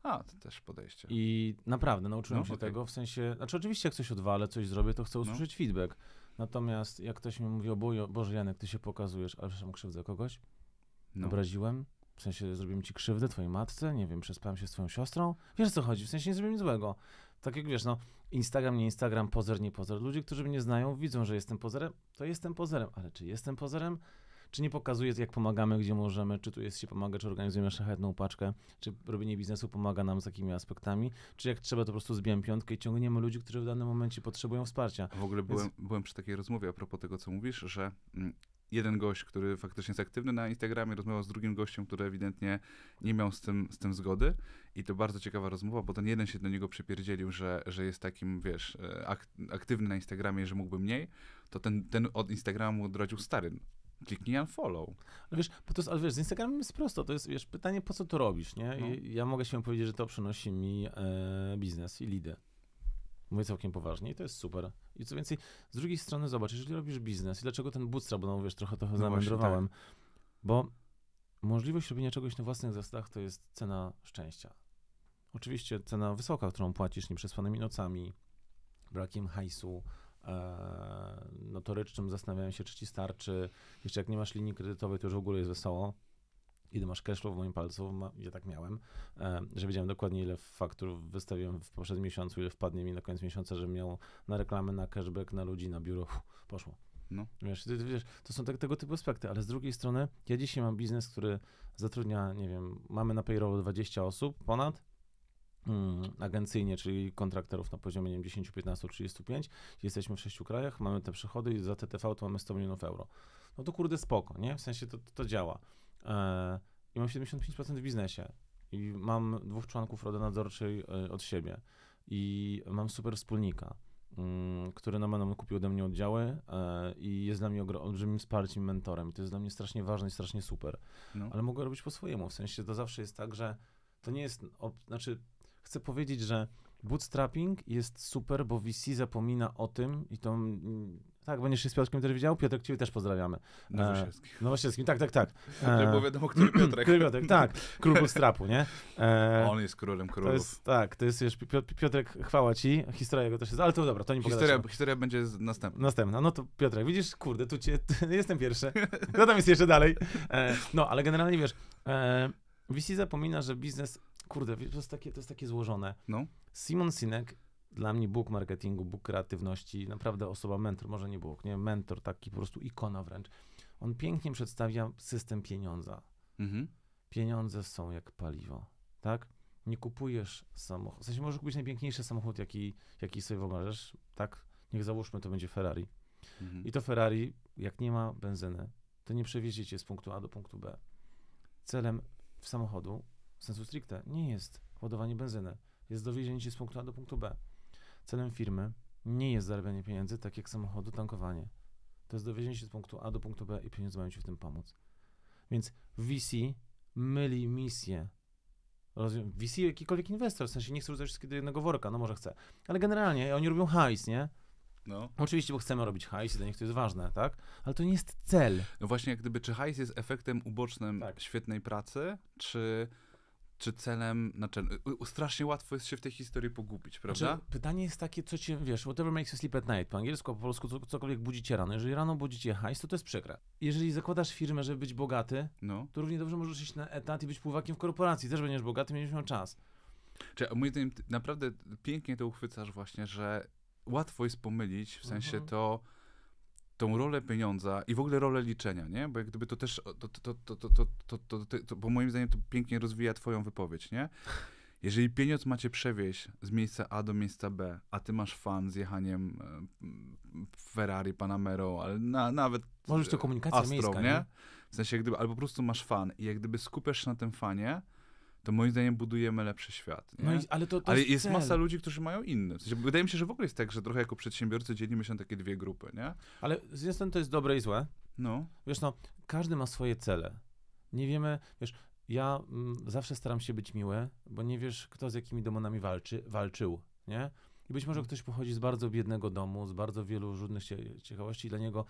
A, to też podejście. I naprawdę nauczyłem no, się okay. tego, w sensie, znaczy oczywiście jak coś odwalę, coś zrobię, to chcę no. usłyszeć no. feedback. Natomiast jak ktoś mi mówi, o bojo, Boże Janek, ty się pokazujesz, ale przepraszam, krzywdzę kogoś, no. obraziłem, w sensie zrobiłem ci krzywdę, twojej matce, nie wiem, przespałem się z twoją siostrą, wiesz co chodzi, w sensie nie zrobiłem nic złego. Tak jak wiesz, no, Instagram, nie Instagram, pozer, nie pozer. Ludzie, którzy mnie znają, widzą, że jestem pozerem, to jestem pozerem, ale czy jestem pozerem? czy nie pokazuje, jak pomagamy, gdzie możemy, czy tu jest się pomaga, czy organizujemy szlachetną paczkę, czy robienie biznesu pomaga nam z takimi aspektami, czy jak trzeba, to po prostu zbijam piątkę i ciągniemy ludzi, którzy w danym momencie potrzebują wsparcia. W ogóle byłem, Więc... byłem przy takiej rozmowie a propos tego, co mówisz, że mm, jeden gość, który faktycznie jest aktywny na Instagramie, rozmawiał z drugim gościem, który ewidentnie nie miał z tym, z tym zgody. I to bardzo ciekawa rozmowa, bo ten jeden się do niego przypierdzielił, że, że jest takim, wiesz, e, aktywny na Instagramie, że mógłby mniej, to ten, ten od Instagramu odradził stary kliknij unfollow. Ale wiesz, bo to jest, ale wiesz, z Instagramem jest prosto, to jest wiesz, pytanie, po co to robisz, nie? No. ja mogę się powiedzieć, że to przynosi mi e, biznes i lidę. Mówię całkiem poważnie i to jest super. I co więcej, z drugiej strony zobacz, jeżeli robisz biznes i dlaczego ten bootstrap, bo no wiesz, trochę to no zamędrowałem, tak. bo możliwość robienia czegoś na własnych zasadach to jest cena szczęścia. Oczywiście cena wysoka, którą płacisz nieprzesłanymi nocami, brakiem hajsu, E, notorycznym zastanawiałem się, czy ci starczy. Jeszcze jak nie masz linii kredytowej, to już w ogóle jest wesoło. Ile masz cashflow w moim palcu, ma, ja tak miałem, e, że wiedziałem dokładnie ile faktur wystawiłem w poprzednim miesiącu, ile wpadnie mi na koniec miesiąca, że miał na reklamy, na cashback, na ludzi, na biuro, poszło. No. Wiesz, ty, wiesz, to są tak- tego typu aspekty, ale z drugiej strony ja dzisiaj mam biznes, który zatrudnia, nie wiem, mamy na payrollu 20 osób ponad, Mm, agencyjnie, czyli kontrakterów na poziomie nie 10, 15, 35. Jesteśmy w sześciu krajach, mamy te przychody i za TTV to mamy 100 milionów euro. No to kurde spoko, nie? W sensie to, to, działa. E, I mam 75% w biznesie. I mam dwóch członków rody Nadzorczej e, od siebie. I mam super wspólnika, mm, który na mną kupił ode mnie oddziały e, i jest dla mnie olbrzymim wsparciem, mentorem. I to jest dla mnie strasznie ważne i strasznie super. No. Ale mogę robić po swojemu. W sensie to zawsze jest tak, że to nie jest, znaczy chcę powiedzieć, że bootstrapping jest super, bo VC zapomina o tym i to... Mm, tak, będziesz się z Piotrkiem też widział? Piotrek, ciebie też pozdrawiamy. Nowosielskim. E, Nowosielskim, tak, tak, tak. E, było wiadomo, który Piotrek. Który Piotrek, tak. Król bootstrapu, nie? E, On jest królem królów. To jest, tak, to jest, już Piotrek, chwała ci, historia jego też jest, ale to dobra, to nie historia, historia będzie następna. Następna, no to Piotrek, widzisz, kurde, tu cię, jestem pierwszy. No tam jest jeszcze dalej. E, no, ale generalnie, wiesz, e, VC zapomina, że biznes kurde, to jest takie, to jest takie złożone. No. Simon Sinek, dla mnie Bóg marketingu, Bóg kreatywności, naprawdę osoba, mentor, może nie Bóg, nie, mentor, taki po prostu ikona wręcz. On pięknie przedstawia system pieniądza. Mhm. Pieniądze są jak paliwo, tak? Nie kupujesz samochód. W sensie możesz kupić najpiękniejszy samochód, jaki, jaki sobie wyobrażasz, tak? Niech załóżmy, to będzie Ferrari. Mhm. I to Ferrari, jak nie ma benzyny, to nie przewiezie z punktu A do punktu B. Celem w samochodu sensu stricte, nie jest ładowanie benzyny. Jest dowiezienie się z punktu A do punktu B. Celem firmy nie jest zarabianie pieniędzy, tak jak samochodu, tankowanie. To jest dowiezienie się z punktu A do punktu B i pieniądze mają ci w tym pomóc. Więc VC myli misję. VC jakikolwiek inwestor, w sensie nie chce rzucać wszystkiego do jednego worka, no może chce. Ale generalnie oni robią hajs, nie? No. Oczywiście, bo chcemy robić hajs i dla nich to jest ważne, tak? Ale to nie jest cel. No właśnie, jak gdyby, czy hajs jest efektem ubocznym tak. świetnej pracy, czy czy celem znaczy, Strasznie łatwo jest się w tej historii pogubić, znaczy, prawda? Znaczy, pytanie jest takie, co cię, wiesz, whatever makes you sleep at night, po angielsku, po polsku, cokolwiek budzi cię rano. Jeżeli rano budzi cię hajs, to to jest przykre. Jeżeli zakładasz firmę, żeby być bogaty, no. to równie dobrze możesz iść na etat i być pływakiem w korporacji, też będziesz bogaty, będziesz miał czas. Czyli moim zdaniem naprawdę pięknie to uchwycasz właśnie, że łatwo jest pomylić, w sensie mhm. to tą rolę pieniądza i w ogóle rolę liczenia, nie? Bo jak gdyby to też, to, to, to, to, to, to, to, to, bo moim zdaniem to pięknie rozwija twoją wypowiedź, nie? Jeżeli pieniądz macie przewieźć z miejsca A do miejsca B, a ty masz fan z jechaniem Ferrari, Panamero, ale na, nawet może to komunikacja Astro, miejska, nie? nie? W sensie, jak gdyby, albo po prostu masz fan i jak gdyby skupiasz się na tym fanie, to moim zdaniem budujemy lepszy świat. No i, ale to, to ale jest, jest masa ludzi, którzy mają inne. W sensie, wydaje mi się, że w ogóle jest tak, że trochę jako przedsiębiorcy dzielimy się na takie dwie grupy, nie? Ale z jednej strony to jest dobre i złe. No. Wiesz, no, każdy ma swoje cele. Nie wiemy, wiesz, ja m, mm, zawsze staram się być miły, bo nie wiesz, kto z jakimi demonami walczy, walczył, nie? I być może mhm. ktoś pochodzi z bardzo biednego domu, z bardzo wielu różnych ciekawości i dla niego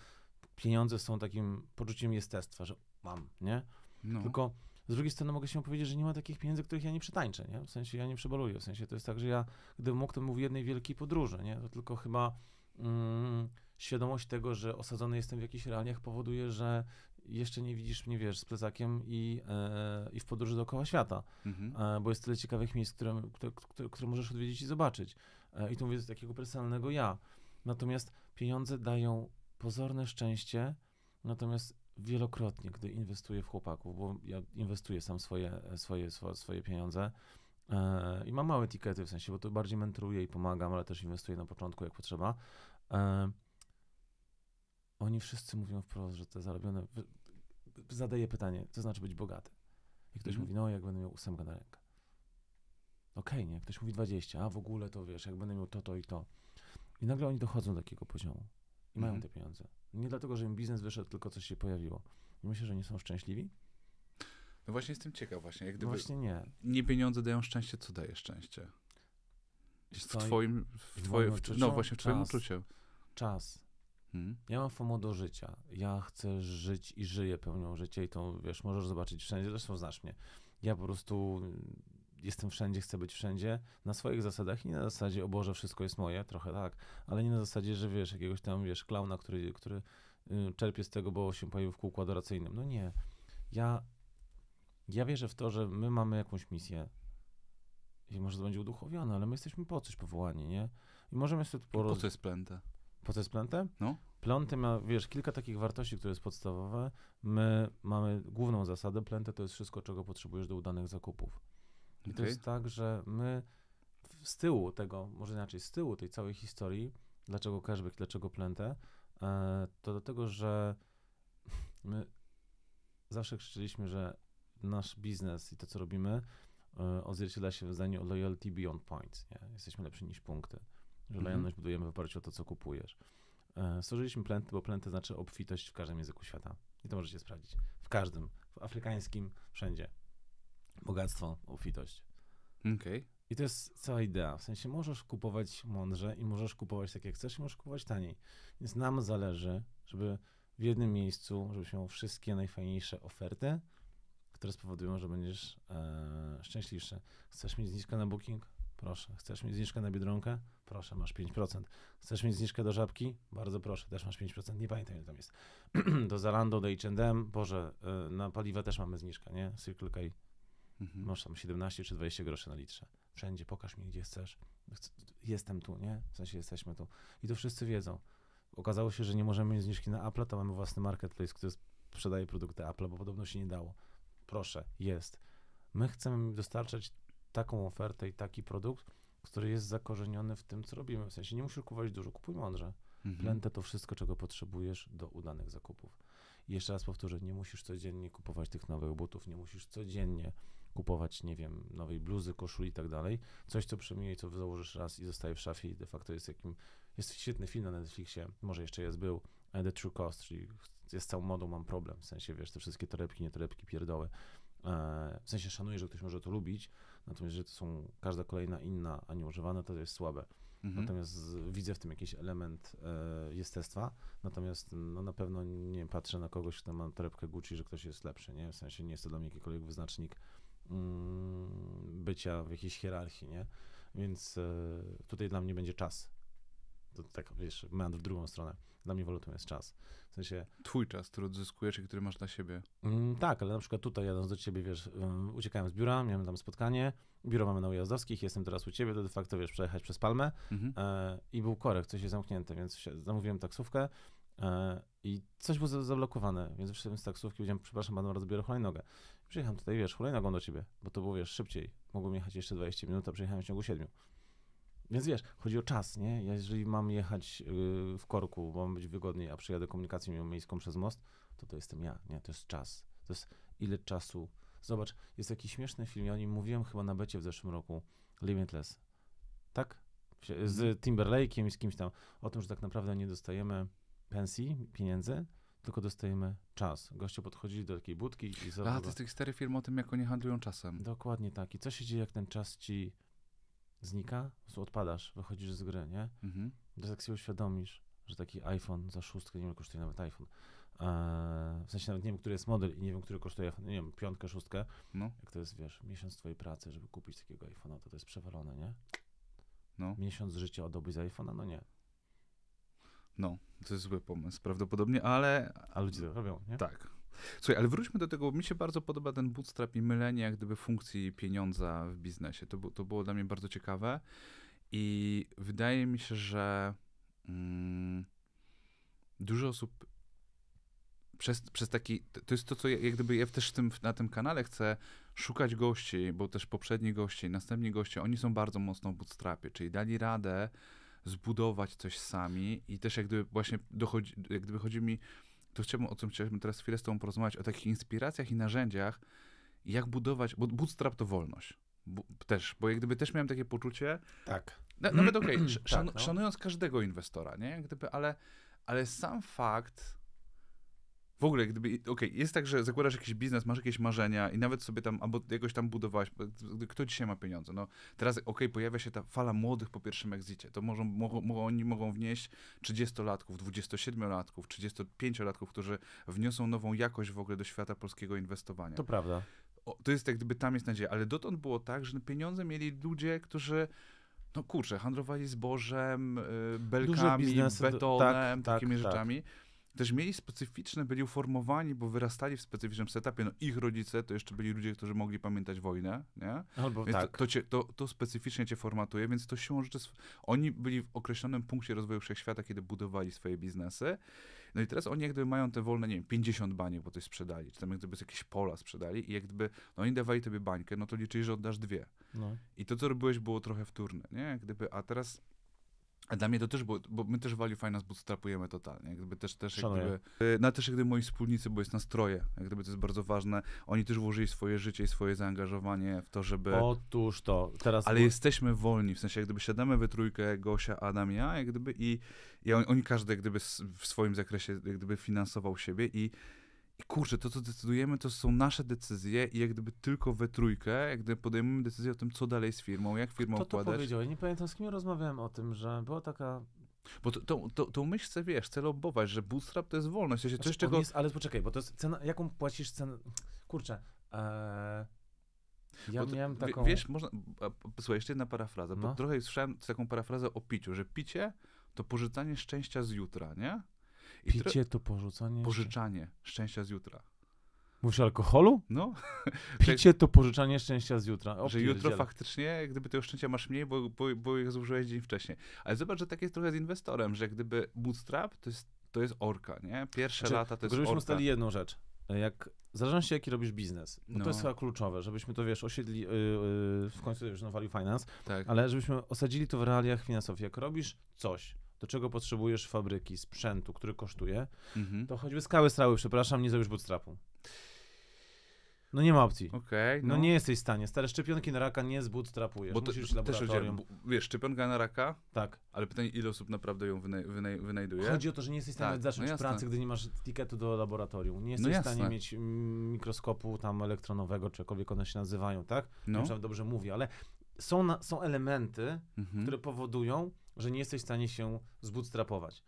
pieniądze są takim poczuciem jestestwa, że mam, nie? No. Tylko z drugiej strony mogę się powiedzieć, że nie ma takich pieniędzy, których ja nie przetańczę, nie? W sensie ja nie przebaluję, w sensie to jest tak, że ja gdybym mógł, to mówił jednej wielkiej podróży, nie? To tylko chyba mm, świadomość tego, że osadzony jestem w jakichś realiach powoduje, że jeszcze nie widzisz mnie, wiesz, z plecakiem i, e, i w podróży dookoła świata, mhm. E, bo jest tyle ciekawych miejsc, które, które, które, możesz odwiedzić i zobaczyć. E, I tu mówię z takiego personalnego ja. Natomiast pieniądze dają pozorne szczęście, natomiast wielokrotnie, gdy inwestuję w chłopaków, bo ja inwestuję sam swoje, swoje, swoje pieniądze e, i mam małe etykiety w sensie, bo to bardziej mentoruję i pomagam, ale też inwestuję na początku jak potrzeba. E, oni wszyscy mówią wprost, że te zarobione. Zadaję pytanie, co znaczy być bogaty? I ktoś mhm. mówi, no jak będę miał ósemkę na rękę. Okej, okay, nie? Ktoś mówi 20, a w ogóle to wiesz, jak będę miał to, to i to. I nagle oni dochodzą do takiego poziomu mają mhm. te pieniądze. Nie dlatego, że im biznes wyszedł, tylko coś się pojawiło. I myślę, że nie są szczęśliwi. No właśnie jestem ciekaw właśnie. Jak no gdyby właśnie nie. Nie pieniądze dają szczęście, co daje szczęście? W Stoi, twoim, w twoje, w, no właśnie w twoim uczuciu. Czas. Hmm? Ja mam FOMO do życia. Ja chcę żyć i żyję pełnią życia i to, wiesz, możesz zobaczyć wszędzie, zresztą znasz mnie. Ja po prostu jestem wszędzie, chcę być wszędzie, na swoich zasadach i na zasadzie, o Boże, wszystko jest moje, trochę tak, ale nie na zasadzie, że wiesz, jakiegoś tam, wiesz, klauna, który, który y, czerpie z tego, bo się pojawił w kółku adoracyjnym. No nie. Ja, ja wierzę w to, że my mamy jakąś misję, i może to będzie uduchowione, ale my jesteśmy po coś powołani, nie? I możemy sobie tu poroz... Po co jest plętę? Po co jest plętę? No. Pląty ma, wiesz, kilka takich wartości, które jest podstawowe. My mamy główną zasadę, plętę to jest wszystko, czego potrzebujesz do udanych zakupów. I okay. to jest tak, że my z tyłu tego, może inaczej, z tyłu tej całej historii, dlaczego cashback, dlaczego plentę, e, to dlatego, że my zawsze krzyczeliśmy, że nasz biznes i to, co robimy, e, odzwierciedla się w zdaniu loyalty beyond points. Nie? Jesteśmy lepsi niż punkty. Że mhm. lojalność mm-hmm. budujemy w oparciu o to, co kupujesz. E, stworzyliśmy plenty, bo plenty znaczy obfitość w każdym języku świata. I to możecie sprawdzić. W każdym. W afrykańskim, wszędzie bogactwo, obfitość. Okej. Okay. I to jest cała idea. W sensie możesz kupować mądrze i możesz kupować tak jak chcesz i możesz kupować taniej. Więc nam zależy, żeby w jednym miejscu, żebyś miał wszystkie najfajniejsze oferty, które spowodują, że będziesz e, szczęśliwszy. Chcesz mieć zniżkę na booking? Proszę. Chcesz mieć zniżkę na biedronkę? Proszę, masz 5%. Chcesz mieć zniżkę do żabki? Bardzo proszę, też masz 5%. Nie pamiętam, ile tam jest. do Zalando, do H&M, Boże, e, na paliwa też mamy zniżkę, nie? Circle K Mhm. Masz tam 17 czy 20 groszy na litrze. Wszędzie, pokaż mi, gdzie chcesz. Jestem tu, nie? W sensie jesteśmy tu. I to wszyscy wiedzą. Okazało się, że nie możemy mieć zniżki na Apple, to mamy własny marketplace, który sprzedaje produkty Apple, bo podobno się nie dało. Proszę, jest. My chcemy dostarczać taką ofertę i taki produkt, który jest zakorzeniony w tym, co robimy. W sensie nie musisz kupować dużo, kupuj mądrze. Mhm. Plętę to wszystko, czego potrzebujesz do udanych zakupów. I jeszcze raz powtórzę, nie musisz codziennie kupować tych nowych butów, nie musisz codziennie kupować, nie wiem, nowej bluzy, koszuli i tak dalej. Coś, co przeminie, co założysz raz i zostaje w szafie i de facto jest jakim, jest świetny film na Netflixie, może jeszcze jest, był e, The True Cost, czyli jest całą modą mam problem, w sensie, wiesz, te wszystkie torebki, nie torebki, pierdoły. E, w sensie szanuję, że ktoś może to lubić, natomiast że to są każda kolejna inna, a nie używana, to jest słabe. Mhm. Natomiast widzę w tym jakiś element e, jestestwa, natomiast no, na pewno nie patrzę na kogoś, kto ma torebkę Gucci, że ktoś jest lepszy, nie? W sensie nie jest to dla mnie jakikolwiek wyznacznik Mm, bycia w jakiejś hierarchii, nie? Więc e, tutaj dla mnie będzie czas. To tak, wiesz, meandr w drugą stronę. Dla mnie walutą jest czas. W sensie... Twój czas, który odzyskujesz i który masz dla siebie. Mm, tak, ale na przykład tutaj jadąc do ciebie, wiesz, e, uciekałem z biura, miałem tam spotkanie, biuro mamy na Ujazdowskich, jestem teraz u ciebie, to de facto, wiesz, przejechać przez Palmę mhm. E, i był korek, coś jest zamknięte, więc zamówiłem taksówkę i coś było zablokowane, więc wyszedłem z taksówki i powiedziałem, przepraszam, panu rozbiorę hulajnogę. nogę Przyjechałem tutaj, wiesz, hulajnogą do ciebie, bo to było, wiesz, szybciej. Mogłem jechać jeszcze 20 minut, a przyjechałem w ciągu 7. Więc wiesz, chodzi o czas, nie? Ja jeżeli mam jechać y, w korku, bo mam być wygodniej, a przyjadę komunikacją miejską przez most, to to jestem ja, nie? To jest czas. To jest ile czasu. Zobacz, jest taki śmieszny film, ja o nim mówiłem chyba na becie w zeszłym roku, Limitless. Tak? Z Timberlake'iem i z kimś tam. O tym, że tak naprawdę nie dostajemy pensji, pieniędzy, tylko dostajemy czas. Goście podchodzili do takiej budki i zobaczyli. A, to jest tych starych firm o tym, jak oni handlują czasem. Dokładnie tak. I co się dzieje, jak ten czas ci znika? odpadasz, wychodzisz z gry, nie? Mhm. To jak się uświadomisz, że taki iPhone za szóstkę, nie wiem, kosztuje nawet iPhone. Eee, w sensie nawet nie wiem, który jest model i nie wiem, który kosztuje Nie wiem, piątkę, szóstkę. No. Jak to jest, wiesz, miesiąc twojej pracy, żeby kupić takiego iPhone'a, to to jest przewalone, nie? No. Miesiąc życia odobyć z iPhone'a? No nie. No, to jest zły pomysł prawdopodobnie, ale... A ludzie to robią, nie? Tak. Słuchaj, ale wróćmy do tego, mi się bardzo podoba ten bootstrap i mylenie jak gdyby funkcji pieniądza w biznesie. To, to było dla mnie bardzo ciekawe i wydaje mi się, że mm, dużo osób przez, przez taki, to jest to, co ja, jak gdyby ja też tym, na tym kanale chcę szukać gości, bo też poprzedni goście, następni goście, oni są bardzo mocno w bootstrapie, czyli dali radę zbudować coś sami i też jak gdyby właśnie dochodzi, jak gdyby chodzi mi, to chciałbym o czym chciałbym teraz chwilę z tobą porozmawiać, o takich inspiracjach i narzędziach, jak budować, bo bootstrap to wolność. też, bo jak gdyby też miałem takie poczucie. Tak. nawet mm. okej, okay, tak, szan, tak, no. szanując każdego inwestora, nie? Jak gdyby, ale, ale sam fakt, w ogóle, gdyby, okej, okay, jest tak, że zakładasz jakiś biznes, masz jakieś marzenia i nawet sobie tam, albo jakoś tam budowałeś, kto dzisiaj ma pieniądze? No teraz, okej, okay, pojawia się ta fala młodych po pierwszym egzicie, to może, mogą, oni mogą wnieść 30-latków, 27-latków, 35-latków, którzy wniosą nową jakość w ogóle do świata polskiego inwestowania. To prawda. O, to jest jak gdyby tam jest nadzieja, ale dotąd było tak, że pieniądze mieli ludzie, którzy no kurczę, handlowali zbożem, y, belkami, betonem, tak, takimi tak, tak. rzeczami. Tak też mieli specyficzne, byli uformowani, bo wyrastali w specyficznym setupie. No ich rodzice to jeszcze byli ludzie, którzy mogli pamiętać wojnę, nie? Albo więc tak. To, to, cię, to, to, specyficznie cię formatuje, więc to siłą może... Oni byli w określonym punkcie rozwoju wszechświata, kiedy budowali swoje biznesy. No i teraz oni jak gdyby mają te wolne, nie wiem, 50 baniek, bo coś sprzedali, czy tam jak gdyby jakieś pola sprzedali i jak gdyby, no oni dawali tobie bańkę, no to liczyli, że oddasz dwie. No. I to, co robiłeś, było trochę wtórne, nie? Jak gdyby, a teraz a dla mnie to też było, bo my też value finance bootstrapujemy totalnie, jak też, też jak gdyby, y, na też jak gdyby moi wspólnicy, bo jest nastroje, jak gdyby to jest bardzo ważne, oni też włożyli swoje życie i swoje zaangażowanie w to, żeby... Otóż to, teraz... Ale jesteśmy wolni, w sensie jak gdyby siadamy we trójkę, Gosia, Adam, ja, jak gdyby i, i oni każdy jak gdyby w swoim zakresie jak gdyby finansował siebie i i kurczę, to co decydujemy, to są nasze decyzje i jak gdyby tylko we trójkę, jak gdyby podejmujemy decyzję o tym, co dalej z firmą, jak firmę Kto opładać. to powiedziałeś? Nie pamiętam, z kim rozmawiałem o tym, że była taka bo to, to, to, tą myśl chcę, wiesz, chcę lobować, że bootstrap to jest wolność, to się coś znaczy, czego... Jest, ale poczekaj, bo to jest cena, jaką płacisz cenę... Kurczę, ee, ja to, miałem taką... Wiesz, można... Słuchaj, jeszcze jedna parafraza, no. bo trochę słyszałem taką parafrazę o piciu, że picie to pożyczanie szczęścia z jutra, nie? I Picie to porzucanie? Pożyczanie szczęścia z jutra. Mówisz alkoholu? No. Picie to pożyczanie szczęścia z jutra. O, że jutro faktycznie, gdyby tego szczęścia masz mniej, bo, bo, bo je zużyłeś dzień wcześniej. Ale zobacz, że tak jest trochę z inwestorem, że gdyby bootstrap, to jest, to jest orka, nie? Pierwsze znaczy, lata to jest żebyśmy orka. Żebyśmy jedną rzecz. Jak, w zależności jaki robisz biznes, no, no. to jest chyba kluczowe, żebyśmy to, wiesz, osiedli, yy, yy, w końcu już na Value Finance, tak. ale żebyśmy osadzili to w realiach finansowych. Jak robisz coś, do czego potrzebujesz fabryki, sprzętu, który kosztuje, mhm. to choćby skały strały, przepraszam, nie zrobisz bootstrapu. No nie ma opcji. Okay, no. no. nie jesteś w stanie. Stare szczepionki na raka nie zbootstrapujesz. Bo to, Musisz też ludzie, wiesz, szczepionka na raka? Tak. Ale pytanie, ile osób naprawdę ją wynaj wynaj wynajduje? Chodzi o to, że nie jesteś w tak. stanie zacząć no pracy, gdy nie masz etykietu do laboratorium. Nie jesteś no w stanie mieć mm, mikroskopu tam elektronowego, czy jakkolwiek one się nazywają, tak? No. Nie dobrze mówię, ale są, na, są elementy, mhm. które powodują, że nie jesteś w stanie się zbootstrapować.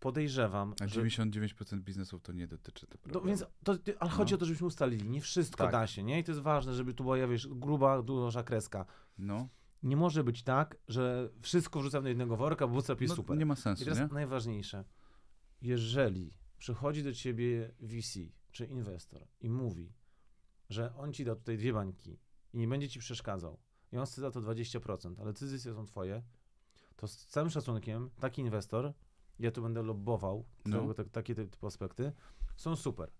Podejrzewam. A 99% że... biznesów to nie dotyczy tego. No więc to, ale no. chodzi no. o to, żebyśmy ustalili. Nie wszystko tak. da się, nie? I to jest ważne, żeby tu była, ja wiesz, gruba, duża kreska. No. Nie może być tak, że wszystko wrzucam do jednego worka, bo bootstrap jest no, super. Nie ma sensu. I teraz nie? najważniejsze. Jeżeli przychodzi do ciebie VC czy inwestor i mówi, że on ci da tutaj dwie bańki i nie będzie ci przeszkadzał, i on chce za to 20%, ale decyzje są twoje, to z całym szacunkiem taki inwestor, ja tu będę lobował no. Tak, takie typu aspekty, są super.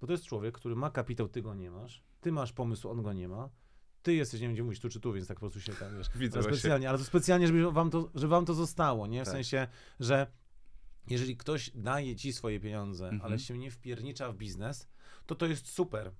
Bo to jest człowiek, który ma kapitał, ty go nie masz, ty masz pomysł, on go nie ma, ty jesteś, nie będziemy mówić tu czy tu, więc tak po prostu się tam, wiesz, Widzę ale specjalnie, się. ale to specjalnie, żeby wam to, żeby wam to zostało, nie? W tak. sensie, że jeżeli ktoś daje ci swoje pieniądze, mhm. ale się nie wpiernicza w biznes, to to jest super.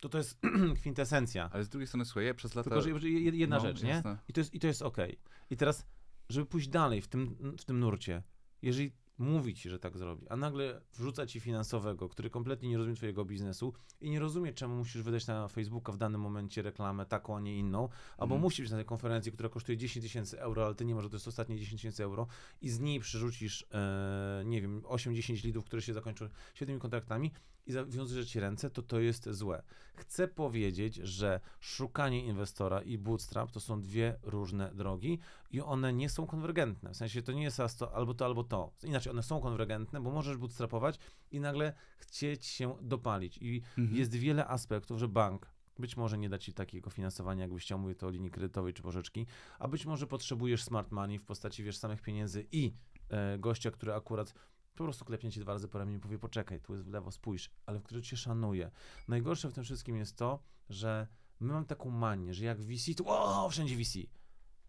To to jest kwintesencja. Ale z drugiej strony, słuchaj, ja przez lata... Tylko, że jedna no, rzecz, nie? I to jest, i to jest okej. Okay. I teraz żeby pójść dalej w tym, w tym nurcie. Jeżeli mówi ci, że tak zrobi, a nagle wrzuca ci finansowego, który kompletnie nie rozumie twojego biznesu i nie rozumie, czemu musisz wydać na Facebooka w danym momencie reklamę taką, a nie inną, albo mm. musisz na tej konferencji, która kosztuje 10 tysięcy euro, ale ty nie masz, to jest ostatnie 10 tysięcy euro i z niej przerzucisz, e, nie wiem, 8-10 lidów, które się zakończą 7 kontraktami i ci ręce, to to jest złe. Chcę powiedzieć, że szukanie inwestora i bootstrap to są dwie różne drogi i one nie są konwergentne. W sensie to nie jest albo to, albo to. Inaczej, one są konwergentne, bo możesz bootstrapować i nagle chcieć się dopalić. I mhm. jest wiele aspektów, że bank być może nie da ci takiego finansowania, jakbyś chciał, mówię to o linii kredytowej czy pożyczki, a być może potrzebujesz smart money w postaci, wiesz, samych pieniędzy i e, gościa, który akurat po prostu klepnie cię dwa razy po ramieniu i powie, poczekaj, tu jest w lewo, spójrz, ale w którym cię szanuje. Najgorsze w tym wszystkim jest to, że my mam taką manię, że jak VC, to o, wszędzie VC,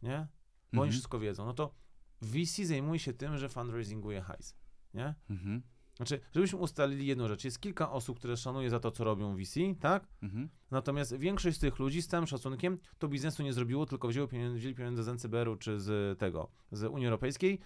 nie? Bo oni mhm. wszystko wiedzą. No to VC zajmuje się tym, że fundraisinguje hajs, nie? Mhm. Znaczy, żebyśmy ustalili jedną rzecz. Jest kilka osób, które szanuje za to, co robią VC, tak? Mhm. Natomiast większość z tych ludzi z całym szacunkiem to biznesu nie zrobiło, tylko wzięło pieniądze, wzięli pieniądze z NCBR-u czy z tego, z Unii Europejskiej,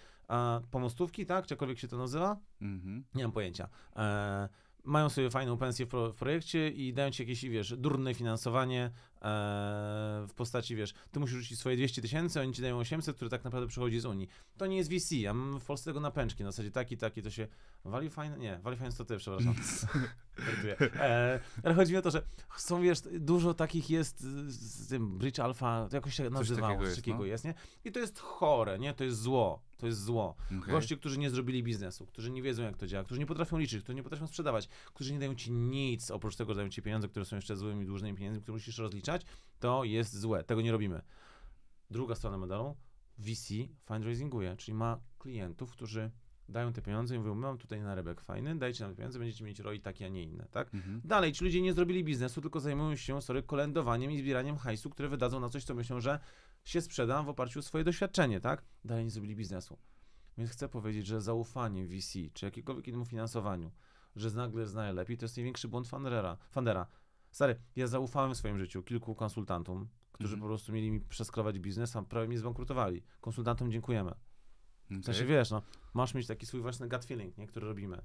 pomostówki, tak? Czekolwiek się to nazywa? Mhm. Nie mam pojęcia. E mają sobie fajną pensję w, pro, w, projekcie i dają ci jakieś, wiesz, durne finansowanie, E, w postaci, wiesz, ty musisz rzucić swoje 200 tysięcy, oni ci dają 800, które tak naprawdę przychodzi z Unii. To nie jest VC, ja mam w Polsce tego napęczki, na zasadzie taki, taki, to się... Value Finance, nie, Value Finance to ty, przepraszam. e, ale chodzi mi o to, że są, wiesz, dużo takich jest z tym Bridge Alpha, to jakoś się nazywało, takiego, jest, no? jest, nie? I to jest chore, nie? To jest zło, to jest zło. Okay. Goście, którzy nie zrobili biznesu, którzy nie wiedzą, jak to działa, którzy nie potrafią liczyć, którzy nie potrafią sprzedawać, którzy nie dają ci nic, oprócz tego, że dają ci pieniądze, które są jeszcze złymi, dłużnymi pieniędzmi, które musisz rozliczać, to jest złe, tego nie robimy. Druga strona medalu, VC fundraisinguje, czyli ma klientów, którzy dają te pieniądze i mówią, mam tutaj narebek fajny, dajcie nam te pieniądze, będziecie mieć roi takie, a nie inne, tak? Mhm. Dalej, ci ludzie nie zrobili biznesu, tylko zajmują się, sorry, kolędowaniem i zbieraniem hajsu, które wydadzą na coś, co myślą, że się sprzedam w oparciu o swoje doświadczenie, tak? Dalej nie zrobili biznesu. Więc chcę powiedzieć, że zaufanie VC, czy jakiekolwiek innemu finansowaniu, że nagle znaje lepiej, to jest największy błąd fundera. Stary, ja zaufałem w swoim życiu kilku konsultantom, którzy mm po prostu mieli mi przeskrować biznes, a prawie mnie zbankrutowali. Konsultantom dziękujemy. Okay. W sensie, wiesz, no, masz mieć taki swój własny gut feeling, nie, który robimy.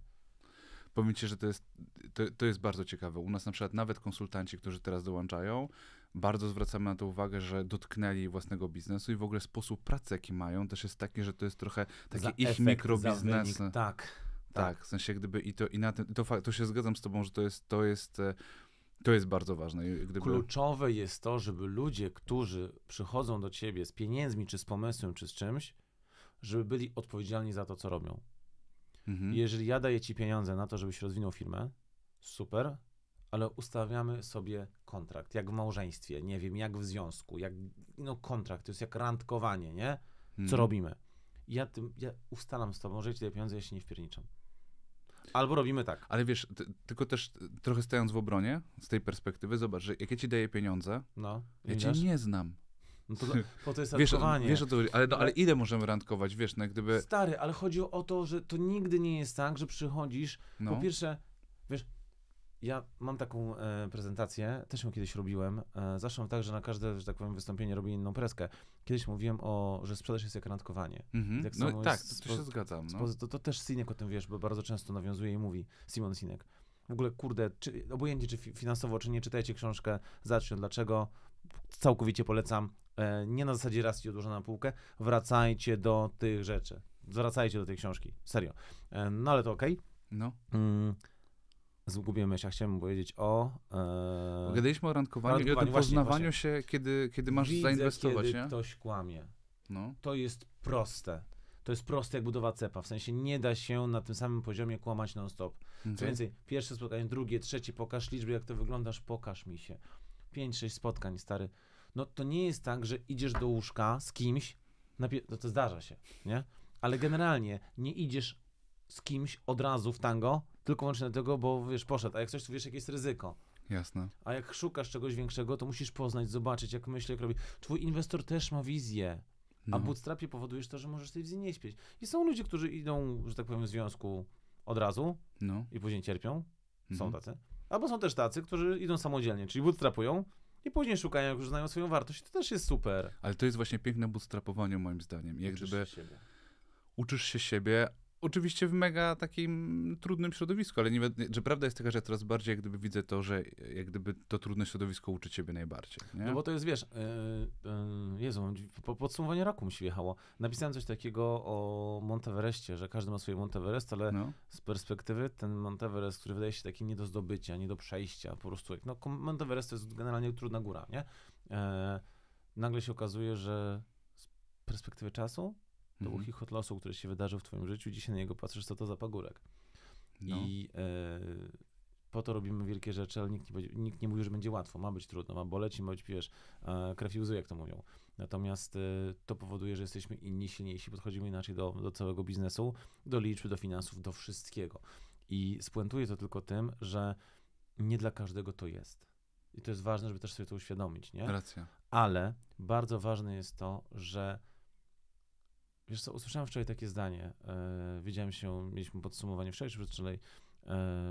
Powiem ci, że to jest, to, to jest bardzo ciekawe. U nas na przykład nawet konsultanci, którzy teraz dołączają, bardzo zwracamy na to uwagę, że dotknęli własnego biznesu i w ogóle sposób pracy, jaki mają, też jest taki, że to jest trochę taki ich efekt, mikrobiznes. Wynik, tak. Tak, w sensie gdyby i to, i na tym, to, to się zgadzam z tobą, że to jest, to jest e, to jest bardzo ważne. Gdyby... Kluczowe jest to, żeby ludzie, którzy przychodzą do ciebie z pieniędzmi, czy z pomysłem, czy z czymś, żeby byli odpowiedzialni za to, co robią. Mhm. Jeżeli ja daję ci pieniądze na to, żebyś rozwinął firmę, super, ale ustawiamy sobie kontrakt, jak w małżeństwie, nie wiem, jak w związku, jak, no kontrakt, to jest jak randkowanie, nie? Co mhm. robimy? Ja, tym, ja ustalam z tobą, że ci daję pieniądze, ja się nie wpierniczam. Albo robimy tak. Ale wiesz, ty, tylko też y, trochę stając w obronie z tej perspektywy, zobacz, że jak ja ci daję pieniądze, no, ja cię nie znam. No to, po to jest wiesz, Wiesz, o to, ale, no, ale ile możemy randkować, wiesz, no, gdyby... Stary, ale chodzi o to, że to nigdy nie jest tak, że przychodzisz, no. po pierwsze, wiesz, ja mam taką e, prezentację, też ją kiedyś robiłem. E, zawsze tak, że na każde, że tak powiem, wystąpienie robię inną preskę. Kiedyś mówiłem o, że sprzedaż jest jak randkowanie. Mm -hmm. jak no tak, jest, to, to się zgadzam. No. To, to, też Sinek o tym wiesz, bo bardzo często nawiązuje i mówi Simon Sinek. W ogóle, kurde, czy, obojętnie czy finansowo, czy nie, czytajcie książkę, zacznij dlaczego. Całkowicie polecam. E, nie na zasadzie raz ci na półkę. Wracajcie do tych rzeczy. Zwracajcie do tej książki. Serio. E, no ale to okej. Okay. No. Mm. Zgubiłem się, chciałem powiedzieć o... E... Gadaliśmy o randkowaniu, randkowaniu i o tym właśnie, poznawaniu właśnie. się, kiedy, kiedy masz Widzę, zainwestować, kiedy ktoś kłamie. No. To jest proste. To jest proste jak budowa cepa, w sensie nie da się na tym samym poziomie kłamać non-stop. Co mhm. więcej, pierwsze spotkanie, drugie, trzecie, pokaż liczby, jak to wyglądasz, pokaż mi się. Pięć, sześć spotkań, stary. No to nie jest tak, że idziesz do łóżka z kimś, no to, to zdarza się, nie? Ale generalnie nie idziesz z kimś od razu w tango, tylko wyłącznie tego, bo wiesz, poszedł, a jak coś, to wiesz, jakieś jest ryzyko. Jasne. A jak szukasz czegoś większego, to musisz poznać, zobaczyć, jak myśli, jak robi. Twój inwestor też ma wizję, no. a bootstrapie powodujesz to, że możesz tej wizji nie śpieć. I są ludzie, którzy idą, że tak powiem, w związku od razu no. i później cierpią. Są mhm. tacy. Albo są też tacy, którzy idą samodzielnie, czyli bootstrapują, i później szukają, jak już znają swoją wartość. To też jest super. Ale to jest właśnie piękne bootstrapowanie moim zdaniem. Jak uczysz gdyby się siebie. uczysz się siebie, Oczywiście w mega takim trudnym środowisku, ale nie, że prawda jest taka, że coraz bardziej jak gdyby widzę to, że jak gdyby to trudne środowisko uczy ciebie najbardziej. Nie? No bo to jest, wiesz, yy, Jezu, po podsumowanie roku mi się jechało. Napisałem coś takiego o Monteverestie, że każdy ma swoje Monteverest, ale no. z perspektywy ten Monteverest, który wydaje się taki nie do zdobycia, nie do przejścia, po prostu, jak, no Monteverest to jest generalnie trudna góra, nie? Yy, nagle się okazuje, że z perspektywy czasu do mm. był losu, który się wydarzył w twoim życiu, dzisiaj na niego patrzysz, co to za pagórek. No. I e, po to robimy wielkie rzeczy, ale nikt nie, nikt nie mówi, że będzie łatwo, ma być trudno, ma boleć i ma być, wiesz, e, krew i łzy, jak to mówią. Natomiast e, to powoduje, że jesteśmy inni, silniejsi, podchodzimy inaczej do, do całego biznesu, do liczby, do finansów, do wszystkiego. I spuentuję to tylko tym, że nie dla każdego to jest. I to jest ważne, żeby też sobie to uświadomić, nie? Racja. Ale bardzo ważne jest to, że Wiesz co, usłyszałem wczoraj takie zdanie. E, widziałem się, mieliśmy podsumowanie wczoraj czy przedwczoraj e,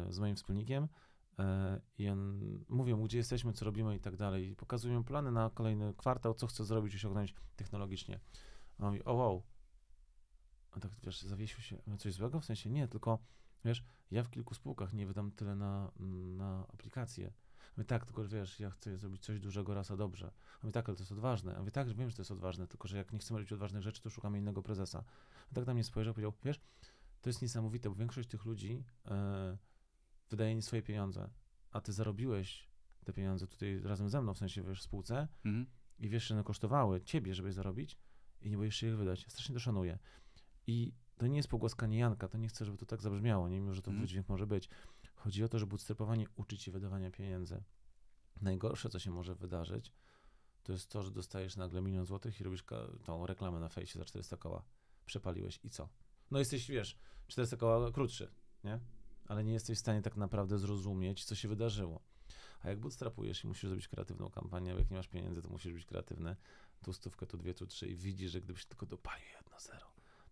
z moim wspólnikiem e, i on, mówią gdzie jesteśmy, co robimy i tak dalej. pokazują plany na kolejny kwartał, co chcę zrobić, osiągnąć technologicznie. A on mówi, o wow. A tak, wiesz, zawiesił się, coś złego? W sensie nie, tylko, wiesz, ja w kilku spółkach nie wydam tyle na, na aplikacje Mówię, tak, tylko wiesz, ja chcę zrobić coś dużego raz, a dobrze. A mówię, tak, ale to jest odważne. A mówię, tak, wiem, że to jest odważne, tylko że jak nie chcemy robić odważnych rzeczy, to szukamy innego prezesa. A tak na mnie spojrzał, powiedział, wiesz, to jest niesamowite, bo większość tych ludzi yy, wydaje nie swoje pieniądze, a ty zarobiłeś te pieniądze tutaj razem ze mną, w sensie, wiesz, w spółce mhm. i wiesz, że one kosztowały ciebie, żeby je zarobić i nie boisz się ich wydać. strasznie to szanuję. I to nie jest pogłaskanie Janka, to nie chcę, żeby to tak zabrzmiało, nie mimo, że to mm. wydźwięk może być. Chodzi o to, że bootstrapowanie uczy ci wydawania pieniędzy. Najgorsze, co się może wydarzyć, to jest to, że dostajesz nagle milion złotych i robisz tą reklamę na fejsie za 400 koła. Przepaliłeś i co? No jesteś, wiesz, 400 koła krótszy, nie? Ale nie jesteś w stanie tak naprawdę zrozumieć, co się wydarzyło. A jak bootstrapujesz i musisz zrobić kreatywną kampanię, bo jak nie masz pieniędzy, to musisz być kreatywny, tu stówkę, tu dwie, tu trzy i widzisz, że gdybyś tylko dopalił jedno zero,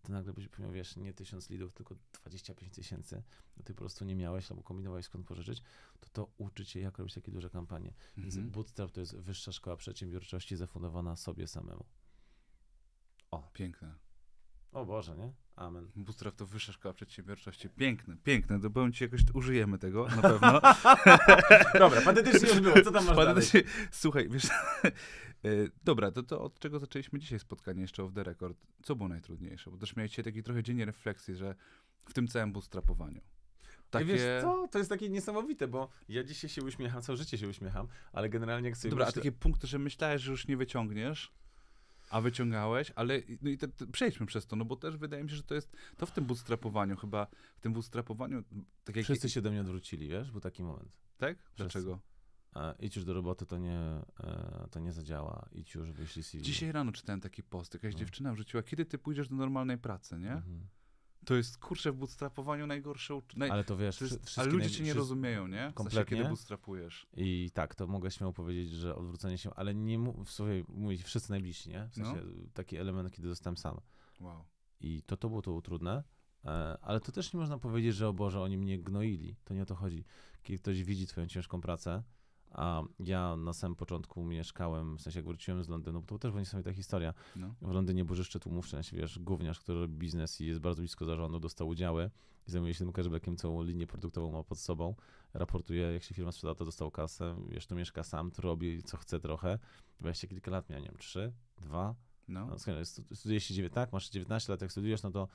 to nagle byś miał, wiesz, nie tysiąc lidów, tylko 25 tysięcy, no ty po prostu nie miałeś albo kombinowałeś skąd pożyczyć, to to uczy cię, jak robić takie duże kampanie. Więc mhm. Bootstrap to jest wyższa szkoła przedsiębiorczości zafundowana sobie samemu. O. Piękne. O Boże, nie? Amen. Bootstrap to wyższa szkoła przedsiębiorczości. Piękne, piękne. Dopełnię ci jakoś, użyjemy tego na pewno. dobra, patetycznie już było. Co tam masz patetycznie... dalej? Słuchaj, wiesz... E, dobra, to, to od czego zaczęliśmy dzisiaj spotkanie jeszcze off the record? Co było najtrudniejsze? Bo też miałeś taki trochę dzień refleksji, że w tym całym bootstrapowaniu. Takie... I wiesz co, to jest takie niesamowite, bo ja dzisiaj się uśmiecham, całe życie się uśmiecham, ale generalnie jak sobie Dobra, myślę... a takie punkty, że myślałeś, że już nie wyciągniesz, a wyciągałeś, ale no i te, te, przejdźmy przez to, no bo też wydaje mi się, że to jest, to w tym bootstrapowaniu chyba, w tym bootstrapowaniu... Tak jak... Wszyscy się do mnie odwrócili, wiesz, był taki moment. Tak? Wszyscy. Dlaczego? E, idź już do roboty, to nie, e, to nie zadziała, idź już, wyślij CV. Dzisiaj rano czytałem taki post, jakaś no. dziewczyna wrzuciła, kiedy ty pójdziesz do normalnej pracy, nie? Mhm. To jest, kurczę, w bootstrapowaniu najgorsze uczucie. ale to wiesz, to jest, ale ludzie cię nie rozumieją, nie? Kompletnie. W sensie, kiedy bootstrapujesz. I tak, to mogę śmiało powiedzieć, że odwrócenie się, ale nie w sobie mówić wszyscy najbliżsi, nie? W no. sensie, no. taki element, kiedy zostałem sam. Wow. I to, to było to utrudne, trudne, e, ale to też nie można powiedzieć, że o Boże, oni mnie gnoili. To nie o to chodzi. Kiedy ktoś widzi twoją ciężką pracę, a ja na samym początku mieszkałem, w sensie jak wróciłem z Londynu, bo to też będzie sobie ta historia. No. W Londynie burzyszczy tłumów, w sensie wiesz, gówniarz, który robi biznes i jest bardzo blisko zarządu, dostał udziały i zajmuje się tym cashbackiem, całą linię produktową ma pod sobą, raportuje, jak się firma sprzeda, to dostał kasę, wiesz, to mieszka sam, to robi, co chce trochę. Właśnie kilka lat miałem, nie wiem, trzy, dwa, no. no studiujesz się dziewięć, tak, masz 19 lat, jak studiujesz, no to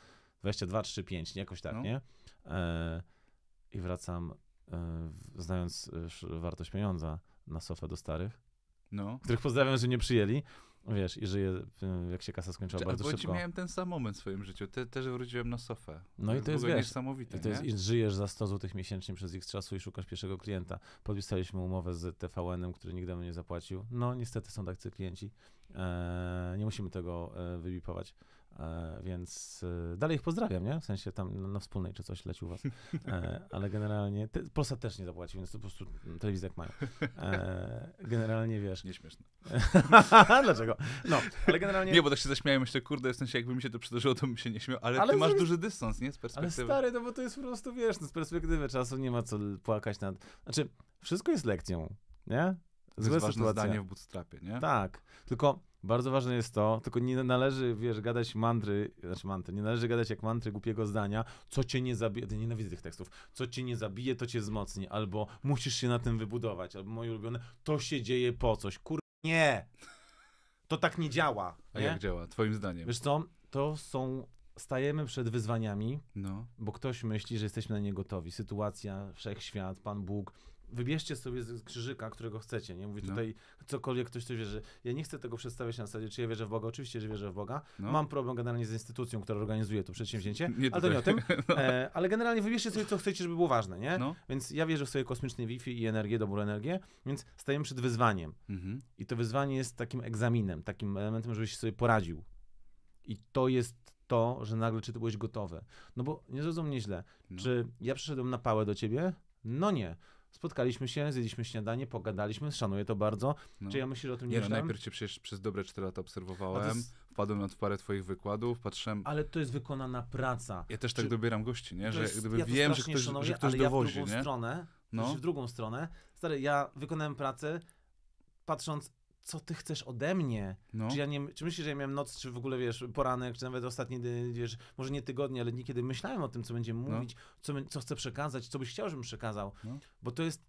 22, 3, 5, nie? jakoś tak, no. nie? E, I wracam E, znając e, wartość pieniądza na sofę do starych, no. których pozdrawiam, że nie przyjęli. Wiesz, i żyję, jak się kasa skończyła Czy, bardzo Bo ci miałem ten sam moment w swoim życiu, Te, też wróciłem na sofę. No i to jest, wiesz, niesamowite, i to jest, nie? i żyjesz za 100 zł miesięcznie przez ich czasu i szukasz pierwszego klienta. Podpisaliśmy umowę z TVN-em, który nigdy mnie nie zapłacił. No, niestety są tacy klienci. Eee, nie musimy tego e, wybipować. E, więc e, dalej ich pozdrawiam, nie? W sensie tam na wspólnej czy coś leci u was. E, ale generalnie, te, Polsat też nie zapłaci, więc to po prostu telewizor jak mają. Generalnie wiesz. Nieśmieszne. Dlaczego? No, ale generalnie... Nie, bo tak się zaśmiałem jeszcze, kurde, w sensie jakby mi się to przydarzyło, to bym się nie śmiał, ale, ale ty masz z... duży dystans, nie? Z perspektywy. Ale stary, no bo to jest po prostu, wiesz, no, z perspektywy czasu nie ma co płakać nad... Znaczy, wszystko jest lekcją, nie? Złe to w bootstrapie, nie? Tak, tylko bardzo ważne jest to, tylko nie należy, wiesz, gadać mantry, znaczy mantry, nie należy gadać jak mantry głupiego zdania, co cię nie zabije, ja nienawidzę tych tekstów, co cię nie zabije, to cię wzmocni, albo musisz się na tym wybudować, albo moje ulubione, to się dzieje po coś, kur... nie! To tak nie działa. Nie? A jak działa, twoim zdaniem? Wiesz co, to są stajemy przed wyzwaniami, no. bo ktoś myśli, że jesteśmy na nie gotowi. Sytuacja, wszechświat, Pan Bóg, wybierzcie sobie z krzyżyka, którego chcecie. Nie mówię no. tutaj cokolwiek ktoś coś wierzy. Ja nie chcę tego przedstawiać na zasadzie, czy ja wierzę w Boga. Oczywiście, że wierzę w Boga. No. Mam problem generalnie z instytucją, która organizuje to przedsięwzięcie, nie ale to nie o tak. tym. No. E, ale generalnie wybierzcie sobie, co chcecie, żeby było ważne, nie? No. Więc ja wierzę w swoje kosmiczne Wi-Fi i energię, dobrą energię, więc stajemy przed wyzwaniem. Mhm. I to wyzwanie jest takim egzaminem, takim elementem, żebyś sobie poradził. I to jest to, że nagle czy ty byłeś gotowy. No bo nie zrozum mnie źle. No. Czy ja przyszedłem na pałę do ciebie? No nie spotkaliśmy się, zjedliśmy śniadanie, pogadaliśmy, szanuję to bardzo. No. Czy ja myślę o tym nie Nie, no, najpierw cię przecież przez dobre 4 lata obserwowałem, jest... wpadłem na parę twoich wykładów, patrzyłem... Ale to jest wykonana praca. Ja też tak Czy... dobieram gości, nie? Że jest... gdyby ja wiem, że ktoś, szanuję, że ktoś dowozi, ja w drugą nie? stronę, no. w drugą stronę, stary, ja wykonałem pracę, patrząc co ty chcesz ode mnie? No. Czy, ja nie, czy myślisz, że ja miałem noc, czy w ogóle, wiesz, poranek, czy nawet ostatni, wiesz, może nie tygodnie, ale niekiedy myślałem o tym, co będziemy no. mówić, co, co chcę przekazać, co byś chciał, żebym przekazał. No. Bo to jest,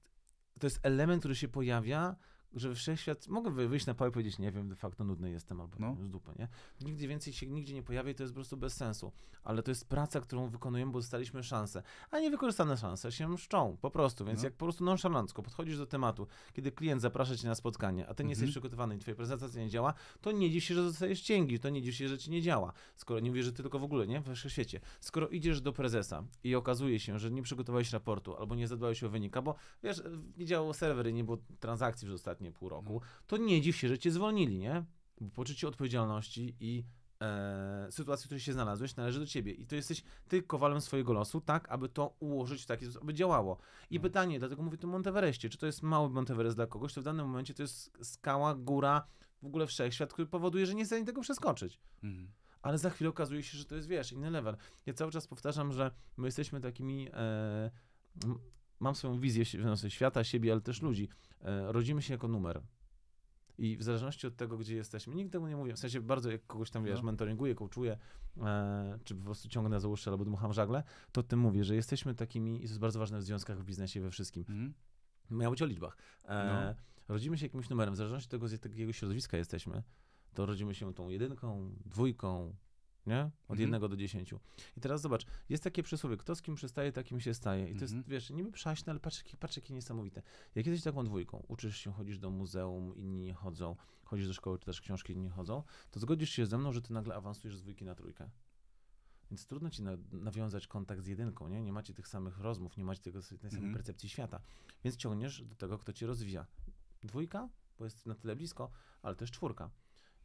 to jest element, który się pojawia że wszechświat, mogę wyjść na pałę i powiedzieć, nie wiem, de facto nudny jestem albo no. z dupy, nie? Nigdzie więcej się nigdzie nie pojawia i to jest po prostu bez sensu. Ale to jest praca, którą wykonujemy, bo dostaliśmy szansę. A niewykorzystane szanse się mszczą, po prostu. Więc no. jak po prostu nonszalancko podchodzisz do tematu, kiedy klient zaprasza cię na spotkanie, a ty nie mhm. jesteś przygotowany i twoja prezentacja nie działa, to nie dziw się, że dostajesz cięgi, to nie dziw się, że ci nie działa. Skoro nie mówię, że ty tylko w ogóle, nie? We świecie, Skoro idziesz do prezesa i okazuje się, że nie przygotowałeś raportu albo nie zadbałeś o wynik, bo wiesz, nie działał serwer nie było transakcji przez ostatnie ostatnie pół roku, no. to nie dziw się, że cię zwolnili, nie? Bo poczucie odpowiedzialności i e, sytuacji, w której się znalazłeś, należy do ciebie. I to jesteś ty kowalem swojego losu, tak, aby to ułożyć w taki sposób, aby działało. I no. pytanie, dlatego mówię tu o Monteverestie, czy to jest mały Monteverest dla kogoś, to w danym momencie to jest skała, góra, w ogóle wszechświat, który powoduje, że nie jesteś w stanie tego przeskoczyć. Mhm ale za chwilę okazuje się, że to jest, wiesz, inny level. Ja cały czas powtarzam, że my jesteśmy takimi e, mam swoją wizję świata, siebie, ale też ludzi. E, rodzimy się jako numer. I w zależności od tego, gdzie jesteśmy, nigdy tego nie mówię, w sensie bardzo jak kogoś tam, wiesz, no. mentoringuję, kołczuję, e, czy po prostu ciągnę za uszy albo dmucham żagle, to tym mówię, że jesteśmy takimi, i to jest bardzo ważne w związkach, w biznesie, we wszystkim. Mm. Miało być o liczbach. E, no. Rodzimy się jakimś numerem, w zależności od tego, z jakiego środowiska jesteśmy, to rodzimy się tą jedynką, dwójką, nie? Od mhm. jednego do dziesięciu. I teraz zobacz, jest takie przysłowie, kto z kim przystaje, takim się staje. I to mhm. jest, wiesz, niby przaśne, ale patrz, jakie, patrz, jakie niesamowite. Jak jesteś taką dwójką, uczysz się, chodzisz do muzeum, inni nie chodzą, chodzisz do szkoły, czy też książki, inni nie chodzą, to zgodzisz się ze mną, że ty nagle awansujesz z dwójki na trójkę. Więc trudno ci na, nawiązać kontakt z jedynką, nie? Nie macie tych samych rozmów, nie macie tego, tej samej mhm. percepcji świata. Więc ciągniesz do tego, kto cię rozwija. Dwójka, bo jest na tyle blisko, ale też czwórka.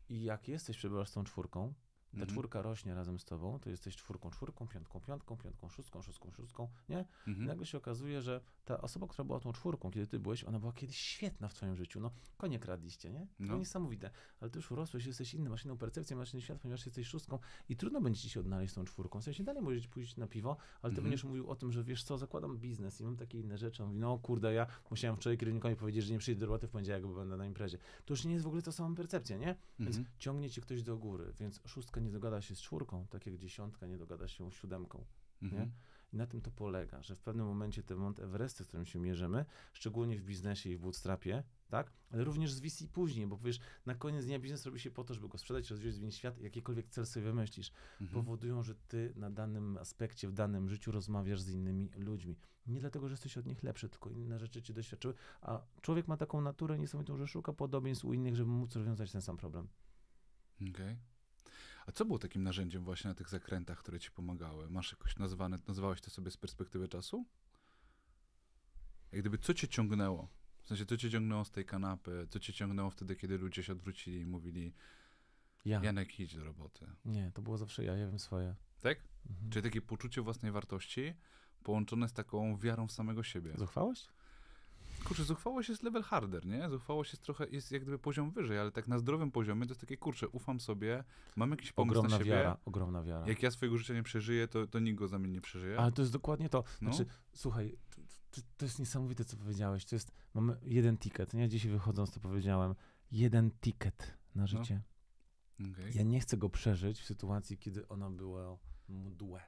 I jak jesteś, przebywasz z tą czwórką, ta mhm. czwórka rośnie razem z tobą, to jesteś czwórką, czwórką, piątką, piątką, piątką, szóstką, szóstką, szóstką, nie? Mhm. I nagle się okazuje, że ta osoba, która była tą czwórką, kiedy ty byłeś, ona była kiedyś świetna w twoim życiu, no konie kradliście, nie? To no. niesamowite, ale ty już urosłeś, jesteś inny, masz inną percepcję, masz inny świat, ponieważ jesteś szóstką i trudno będzie ci się odnaleźć z tą czwórką, w sensie dalej możesz pójść na piwo, ale ty mhm. będziesz mówił o tym, że wiesz co, zakładam biznes i mam takie inne rzeczy, on mówi, no kurde, ja musiałem wczoraj kierownikowi powiedzieć, że nie przyjdę do roboty w poniedziałek, bo będę na imprezie. To już nie jest w ogóle ta sama percepcja, nie? Więc mhm. ciągnie ktoś do góry, więc szóstka nie dogada się z czwórką, tak jak dziesiątka nie dogada się z siódemką. Mhm. I na tym to polega, że w pewnym momencie te Mount Everesty, z którym się mierzymy, szczególnie w biznesie i w bootstrapie, tak? Ale również z VC później, bo powiesz na koniec dnia biznes robi się po to, żeby go sprzedać, rozwijać, zmienić świat, jakikolwiek cel sobie wymyślisz, mhm. powodują, że ty na danym aspekcie, w danym życiu rozmawiasz z innymi ludźmi. Nie dlatego, że jesteś od nich lepszy, tylko inne rzeczy cię doświadczyły, a człowiek ma taką naturę niesamowitą, że szuka podobieństw u innych, żeby móc rozwiązać ten sam problem. Okej. Okay. A co było takim narzędziem właśnie na tych zakrętach, które ci pomagały? Masz jakoś nazwane, nazwałeś to sobie z perspektywy czasu? Jak gdyby, co cię ciągnęło? W sensie, co cię ciągnęło z tej kanapy? Co cię ciągnęło wtedy, kiedy ludzie się odwrócili i mówili ja. Janek, idź do roboty? Nie, to było zawsze ja, ja wiem swoje. Tak? Mhm. Czyli takie poczucie własnej wartości połączone z taką wiarą w samego siebie. Zuchwałość? Kurczę, zuchwałość jest level harder, nie? Zuchwałość jest trochę, jest jak gdyby poziom wyżej, ale tak na zdrowym poziomie to jest takie, kurczę, ufam sobie, mam jakiś pomysł ogromna na siebie. Wiara, ogromna wiara. Jak ja swojego życia nie przeżyję, to, to nikt go za mnie nie przeżyje. Ale to jest dokładnie to. No. Znaczy, no. słuchaj, to, to, jest niesamowite, co powiedziałeś. To jest, mamy jeden ticket, nie? Dzisiaj wychodząc to powiedziałem, jeden ticket na no. życie. No. Okay. Ja nie chcę go przeżyć w sytuacji, kiedy ono było mdłe.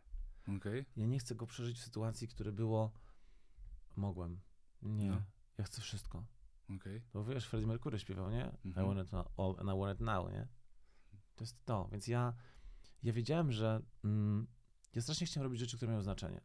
Okay. Ja nie chcę go przeżyć w sytuacji, które było mogłem. Nie. No. Ja chcę wszystko. Okay. Bo wiesz, Freddie Mercury śpiewał, nie? Mm -hmm. I want it all and I want it now, nie? To jest to. Więc ja, ja wiedziałem, że mm, ja strasznie chciałem robić rzeczy, które mają znaczenie.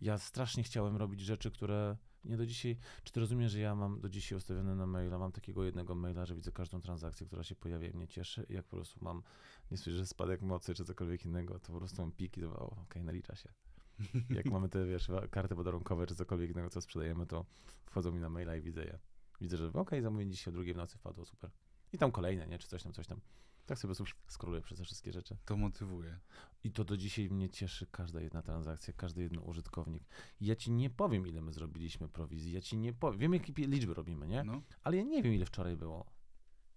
Ja strasznie chciałem robić rzeczy, które nie do dzisiaj. Czy ty rozumiesz, że ja mam do dzisiaj ustawione na maila, mam takiego jednego maila, że widzę każdą transakcję, która się pojawia i mnie cieszy. I jak po prostu mam, nie słyszę, spadek mocy czy cokolwiek innego, to po prostu mam pik i to, okej, okay, nalicza się. Jak mamy te, wiesz, karty podarunkowe czy cokolwiek innego, co sprzedajemy, to wchodzą mi na maila i widzę je. Widzę, że okej, okay, zamówienie dzisiaj o drugiej w nocy wpadło, super. I tam kolejne, nie? Czy coś tam, coś tam. Tak sobie po przez te wszystkie rzeczy. To motywuje. I to do dzisiaj mnie cieszy każda jedna transakcja, każdy jeden użytkownik. Ja ci nie powiem, ile my zrobiliśmy prowizji, ja ci nie powiem. Wiem, jakie liczby robimy, nie? No. Ale ja nie wiem, ile wczoraj było.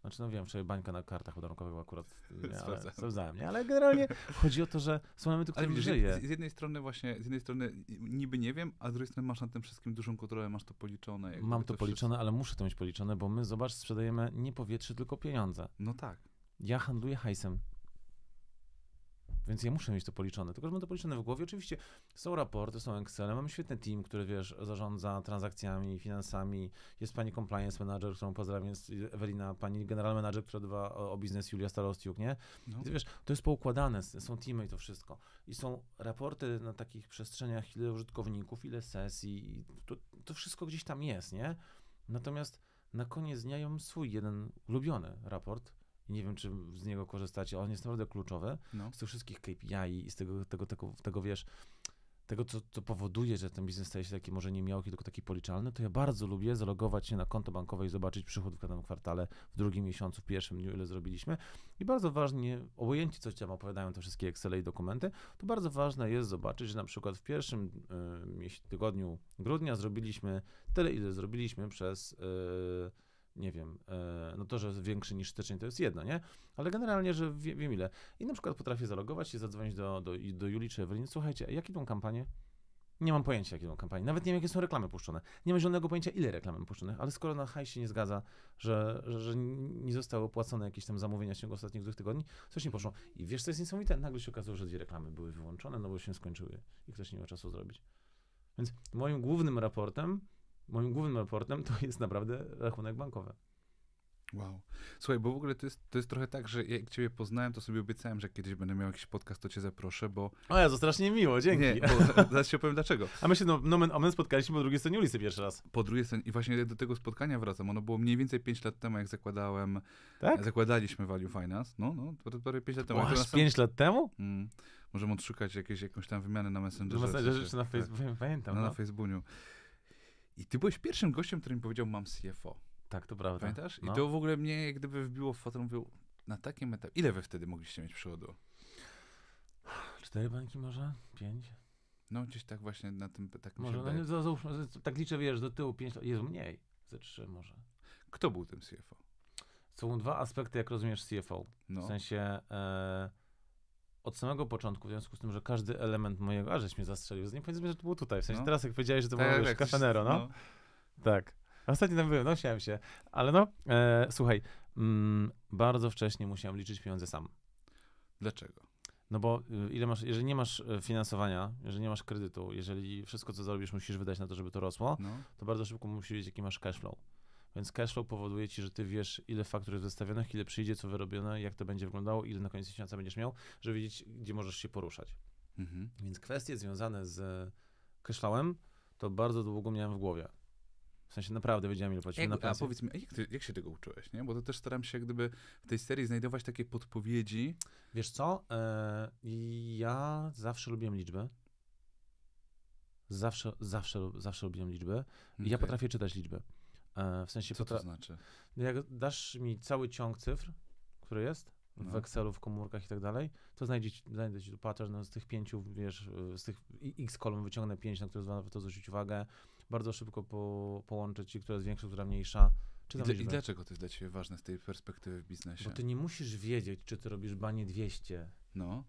Znaczy, no wiem, wczoraj bańka na kartach podarunkowych akurat nie, ale, sprawdzałem, nie? Ale generalnie chodzi o to, że są elementy, które ale żyje. Z jednej strony właśnie, z jednej strony niby nie wiem, a z drugiej strony masz na tym wszystkim dużą kontrolę, masz to policzone. Mam to, to policzone, wszystko. ale muszę to mieć policzone, bo my, zobacz, sprzedajemy nie powietrze, tylko pieniądze. No tak. Ja handluję hajsem. Więc ja muszę mieć to policzone, tylko że mam to policzone w głowie. Oczywiście są raporty, są Excel, mam świetny team, który, wiesz, zarządza transakcjami, finansami. Jest pani compliance manager, którą pozdrawiam, jest Ewelina, pani general manager, która dba o, o biznes, Julia Starostiuk, nie? No. I wiesz, to jest poukładane, są teamy i to wszystko. I są raporty na takich przestrzeniach, ile użytkowników, ile sesji, to, to wszystko gdzieś tam jest, nie? Natomiast na koniec dnia ja mam swój jeden ulubiony raport, i nie wiem, czy z niego korzystacie, on jest naprawdę kluczowy. No. Z tych wszystkich KPI i z tego, tego, tego, tego wiesz, tego, co, co powoduje, że ten biznes staje się taki może nie miałki, tylko taki policzalny, to ja bardzo lubię zalogować się na konto bankowe i zobaczyć przychód w każdym kwartale, w drugim miesiącu, w pierwszym dniu, ile zrobiliśmy. I bardzo ważne obojętnie co ci tam opowiadają te wszystkie excel i dokumenty, to bardzo ważne jest zobaczyć, że na przykład w pierwszym y, tygodniu grudnia zrobiliśmy tyle, ile zrobiliśmy przez y, nie wiem, e, no to, że większy niż styczeń to jest jedno, nie? Ale generalnie, że wiem, wiem ile. I na przykład potrafię zalogować i zadzwonić do, do, do Julii czy Eweliny, słuchajcie, jak idą kampanie? Nie mam pojęcia, jakie są kampanie. Nawet nie wiem, jakie są reklamy puszczone. Nie mam żadnego pojęcia, ile reklam puszczonych, ale skoro na hajs się nie zgadza, że, że, że, nie zostały opłacone jakieś tam zamówienia w ciągu ostatnich dwóch tygodni, coś nie poszło. I wiesz, co jest niesamowite? Nagle się okazało, że dwie reklamy były wyłączone, no bo się skończyły i ktoś nie miał czasu zrobić. Więc moim głównym raportem moim głównym raportem to jest naprawdę rachunek bankowy. Wow. Słuchaj, bo w ogóle to jest, to jest trochę tak, że jak ciebie poznałem, to sobie obiecałem, że kiedyś będę miał jakiś podcast, to cię zaproszę, bo... O ja, to strasznie miło, dzięki. Nie, bo zaraz się opowiem dlaczego. A my się, no, no, my, my spotkaliśmy po drugiej stronie ulicy pierwszy raz. Po drugiej stronie i właśnie do tego spotkania wracam. Ono było mniej więcej 5 lat temu, jak zakładałem... Tak? Zakładaliśmy Value Finance. No, no, to parę 5 lat temu. Aż 5 lat temu? Mm. Możemy odszukać jakieś, jakąś tam wymianę na Messengerze. Na Messengerze czy, czy na tak. Facebooku, tak. pamiętam. No, no. na Facebooku. I ty byłeś pierwszym gościem, który mi powiedział, mam CFO. Tak, to prawda. Pamiętasz? No. I to w ogóle mnie jak gdyby wbiło w fotel, mówił, na takim etapie, ile wy wtedy mogliście mieć przychodu? Cztery bańki może? Pięć? No gdzieś tak właśnie na tym, tak Może, no, załóżmy, tak liczę, wiesz, do tyłu pięć, jest mniej, ze trzy może. Kto był tym CFO? Są dwa aspekty, jak rozumiesz CFO. No. W sensie... E, od samego początku, w związku z tym, że każdy element mojego, a żeś mnie zastrzelił, nie powiedzmy, że to było tutaj, w sensie no. teraz jak powiedziałeś, że to tak, było, tak, wiesz, kafenero, no. no. Tak. Ostatnio tam byłem, no śmiałem się, ale no, e, słuchaj, mm, bardzo wcześnie musiałem liczyć pieniądze sam. Dlaczego? No bo y, ile masz, jeżeli nie masz e, finansowania, jeżeli nie masz kredytu, jeżeli wszystko, co zarobisz, musisz wydać na to, żeby to rosło, no. to bardzo szybko musisz wiedzieć, jaki masz cash flow. Więc cashflow powoduje ci, że ty wiesz, ile faktur jest wystawionych, ile przyjdzie, co wyrobione, jak to będzie wyglądało, ile na koniec miesiąca będziesz miał, żeby wiedzieć, gdzie możesz się poruszać. Mhm. Więc kwestie związane z e, cashflowem to bardzo długo miałem w głowie. W sensie naprawdę wiedziałem, ile płacimy jak, na pensję. A powiedz mi, jak, ty, jak, się tego uczyłeś, nie? Bo to też staram się gdyby w tej serii znajdować takie podpowiedzi. Wiesz co, eee, ja zawsze lubiłem liczby. Zawsze, zawsze, zawsze lubiłem liczby. Okay. Ja potrafię czytać liczby. E, w sensie... Co to znaczy? Jak dasz mi cały ciąg cyfr, który jest w no. Excelu, w komórkach i tak dalej, to znajdzie ci, znajdę ci tu pattern, no z tych pięciu, wiesz, e, z tych x kolumn wyciągnę pięć, na które warto zwrócić uwagę, bardzo szybko po, połączyć ci, która jest większa, która mniejsza. I, dle, I, dlaczego to jest dla ciebie ważne z tej perspektywy w biznesie? Bo ty nie musisz wiedzieć, czy ty robisz banie 200, no.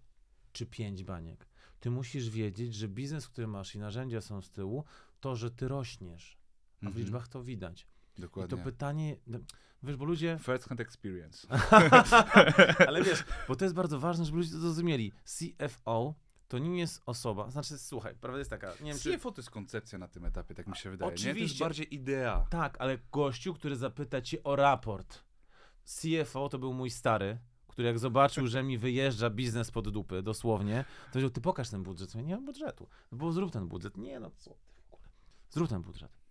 czy 5 baniek. Ty musisz wiedzieć, że biznes, który masz i narzędzia są z tyłu, to, że ty rośniesz. A w mhm. liczbach to widać. Dokładnie. I to pytanie, no, wiesz, bo ludzie... First hand experience. Ale wiesz, bo to jest bardzo ważne, żeby ludzie to zrozumieli. CFO to nie jest osoba, znaczy słuchaj, prawda jest taka, nie wiem czy... CFO to jest koncepcja na tym etapie, tak mi się wydaje, Oczywiście. nie? To jest bardziej idea. Tak, ale gościu, który zapyta ci o raport. CFO to był mój stary, który jak zobaczył, że mi wyjeżdża biznes pod dupy, dosłownie, to powiedział, ty pokaż ten budżet. Ja nie mam budżetu, no bo zrób ten budżet. Nie no, co? Zrób ten budżet.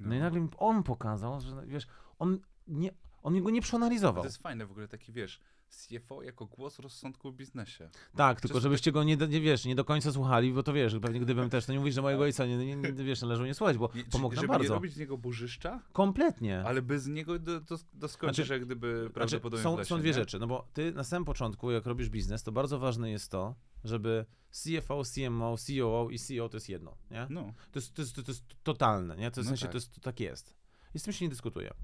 No, no i no. nagle on pokazał, że no, wiesz, on, nie, on go nie przeanalizował. To jest fajne w ogóle, taki wiesz, CFO jako głos rozsądku w biznesie. Tak, tylko żebyście tak- go nie, nie, wiesz, nie do końca słuchali, bo to wiesz, pewnie gdybym też, to nie mówisz, że mojego ojca nie, nie, nie wiesz, należy nie słuchać, bo pomógł nam bardzo. nie robić z niego burzyszcza? Kompletnie. Ale bez niego do, do, znaczy, jak gdyby prawdopodobnie znaczy, są, się. są dwie rzeczy, no bo ty na samym początku, jak robisz biznes, to bardzo ważne jest to, żeby CFO, CMO, COO i CEO to jest jedno, nie? No. To, jest, to, jest, to jest totalne, nie? To jest, no w sensie tak. to, jest, to tak jest. I z tym się nie dyskutuje.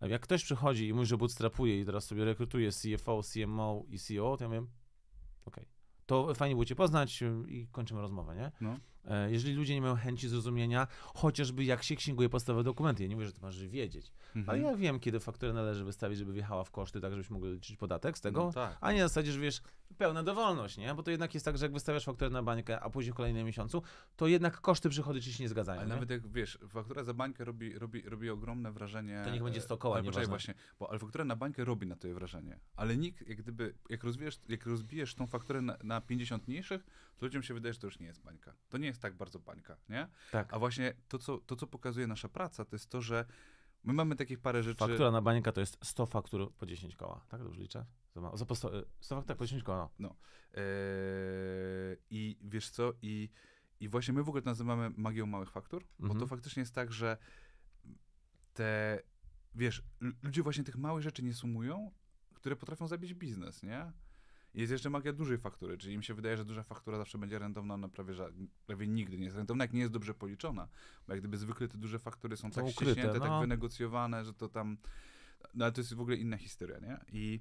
Jak ktoś przychodzi i mówi, że bootstrapuje i teraz sobie rekrutuje CFO, CMO i CEO, to ja wiem, okej, okay. to fajnie było cię poznać i kończymy rozmowę, nie? No. E, jeżeli ludzie nie mają chęci zrozumienia, chociażby jak się księguje podstawowe dokumenty. Ja nie mówię, że ty masz wiedzieć, mhm. ale ja wiem, kiedy fakturę należy wystawić, żeby wjechała w koszty, tak żebyś mógł liczyć podatek z tego, no tak. a nie na zasadzie, że wiesz, pełna dowolność, nie? Bo to jednak jest tak, że jak wystawiasz fakturę na bańkę, a później w kolejnym miesiącu, to jednak koszty przychody ci się nie zgadzają. Ale nie? nawet jak wiesz, faktura za bańkę robi, robi, robi ogromne wrażenie. To niech będzie 100 e, koła, nie właśnie, bo ale faktura na bańkę robi na to wrażenie. Ale nikt, jak gdyby, jak, rozbijesz, jak rozbijesz tą fakturę na, na 50 mniejszych, to ludziom się wydaje, że to już nie jest bańka. To nie jest jest tak bardzo bańka, nie? Tak. A właśnie to co, to, co pokazuje nasza praca, to jest to, że my mamy takich parę rzeczy... Faktura na bańka to jest 100 faktur po 10 koła, tak? Dobrze liczę? Za, po 100, y, faktur tak, po 10 koła. No. no. E, I wiesz co? I, I właśnie my w ogóle to nazywamy magią małych faktur, mhm. bo to mhm. faktycznie jest tak, że te... Wiesz, ludzie właśnie tych małych rzeczy nie sumują, które potrafią zabić biznes, nie? Jest jeszcze magia dużej faktury, czyli im się wydaje, że duża faktura zawsze będzie rentowna, ona prawie, prawie nigdy nie jest rentowna, jak nie jest dobrze policzona. Bo jak gdyby zwykle te duże faktury są to tak ukryte, ściśnięte, tak no. tak wynegocjowane, że to tam... No ale to jest w ogóle inna historia, nie? I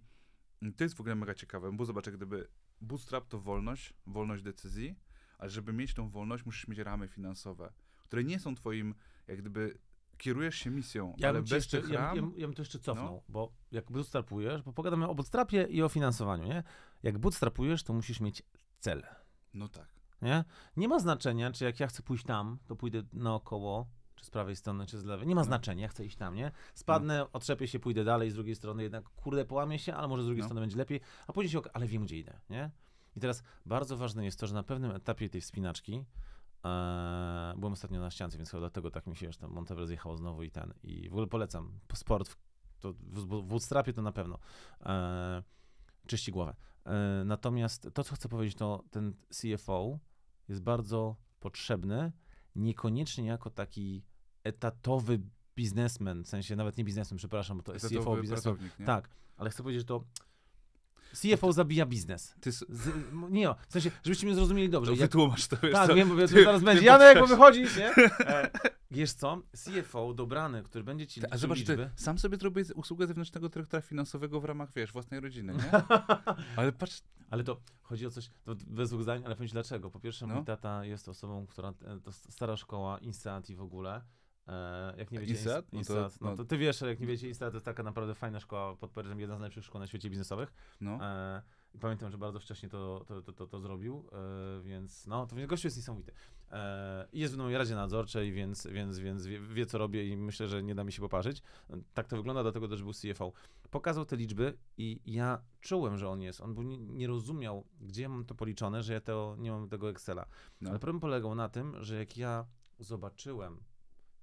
to jest w ogóle mega ciekawe, bo zobacz, jak gdyby bootstrap to wolność, wolność decyzji, ale żeby mieć tą wolność, musisz mieć ramy finansowe, które nie są twoim jak gdyby kierujesz się misją, ja ale bez jeszcze, tych ram... Ja, ja, ja bym to jeszcze cofnął, no. bo jak bootstrapujesz, bo pogadamy o bootstrapie i o finansowaniu, nie? Jak bootstrapujesz, to musisz mieć cel. No tak. Nie? nie ma znaczenia, czy jak ja chcę pójść tam, to pójdę naokoło, czy z prawej strony, czy z lewej. Nie ma no. znaczenia, ja chcę iść tam, nie? Spadnę, no. otrzepię się, pójdę dalej, z drugiej strony jednak, kurde, połamię się, ale może z drugiej no. strony będzie lepiej, a później się, ale wiem, gdzie idę, nie? I teraz bardzo ważne jest to, że na pewnym etapie tej wspinaczki E, byłem ostatnio na ściance, więc chyba dlatego tak mi się jeszcze Monteverdi zjechało znowu i ten. I w ogóle polecam. Sport to w Woodstrapie to na pewno e, czyści głowę. E, natomiast to, co chcę powiedzieć, to ten CFO jest bardzo potrzebny, niekoniecznie jako taki etatowy biznesmen, w sensie nawet nie biznesmen, przepraszam, bo to jest CFO biznesmen. Tak, ale chcę powiedzieć, że to CFO zabija biznes. Ty... Z, nie, no, w sensie, żebyście mnie zrozumieli dobrze. To nie wytłumacz to. Tak, wiem, bo to zaraz będzie. Janek, bo wychodzisz, nie? E, wiesz co? CFO dobrany, który będzie ci A zobacz, liczby. ty sam sobie zrobię usługę zewnętrznego dyrektora finansowego w ramach, wiesz, własnej rodziny, nie? Ale patrz... Ale to chodzi o coś, to bez dwóch zdań, ale powiem dlaczego. Po pierwsze, no. mój tata jest osobą, która, e, to stara szkoła, instanti w ogóle, E, jak nie wiecie, ISAT, no, to, no, no to ty wiesz, jak nie wiecie, ISAT to jest taka naprawdę fajna szkoła pod Paryżem, jedna z najlepszych szkół na świecie biznesowych. No. E, pamiętam, że bardzo wcześnie to, to, to, to, to zrobił, e, więc no, to więc gościu jest niesamowity. E, jest w mojej radzie nadzorczej, więc, więc, więc wie, wie, co robię i myślę, że nie da mi się poparzyć. Tak to wygląda, dlatego też był CFO. Pokazał te liczby i ja czułem, że on jest. On był, nie, nie rozumiał, gdzie ja mam to policzone, że ja to, nie mam tego Excela. No. Ale problem polegał na tym, że jak ja zobaczyłem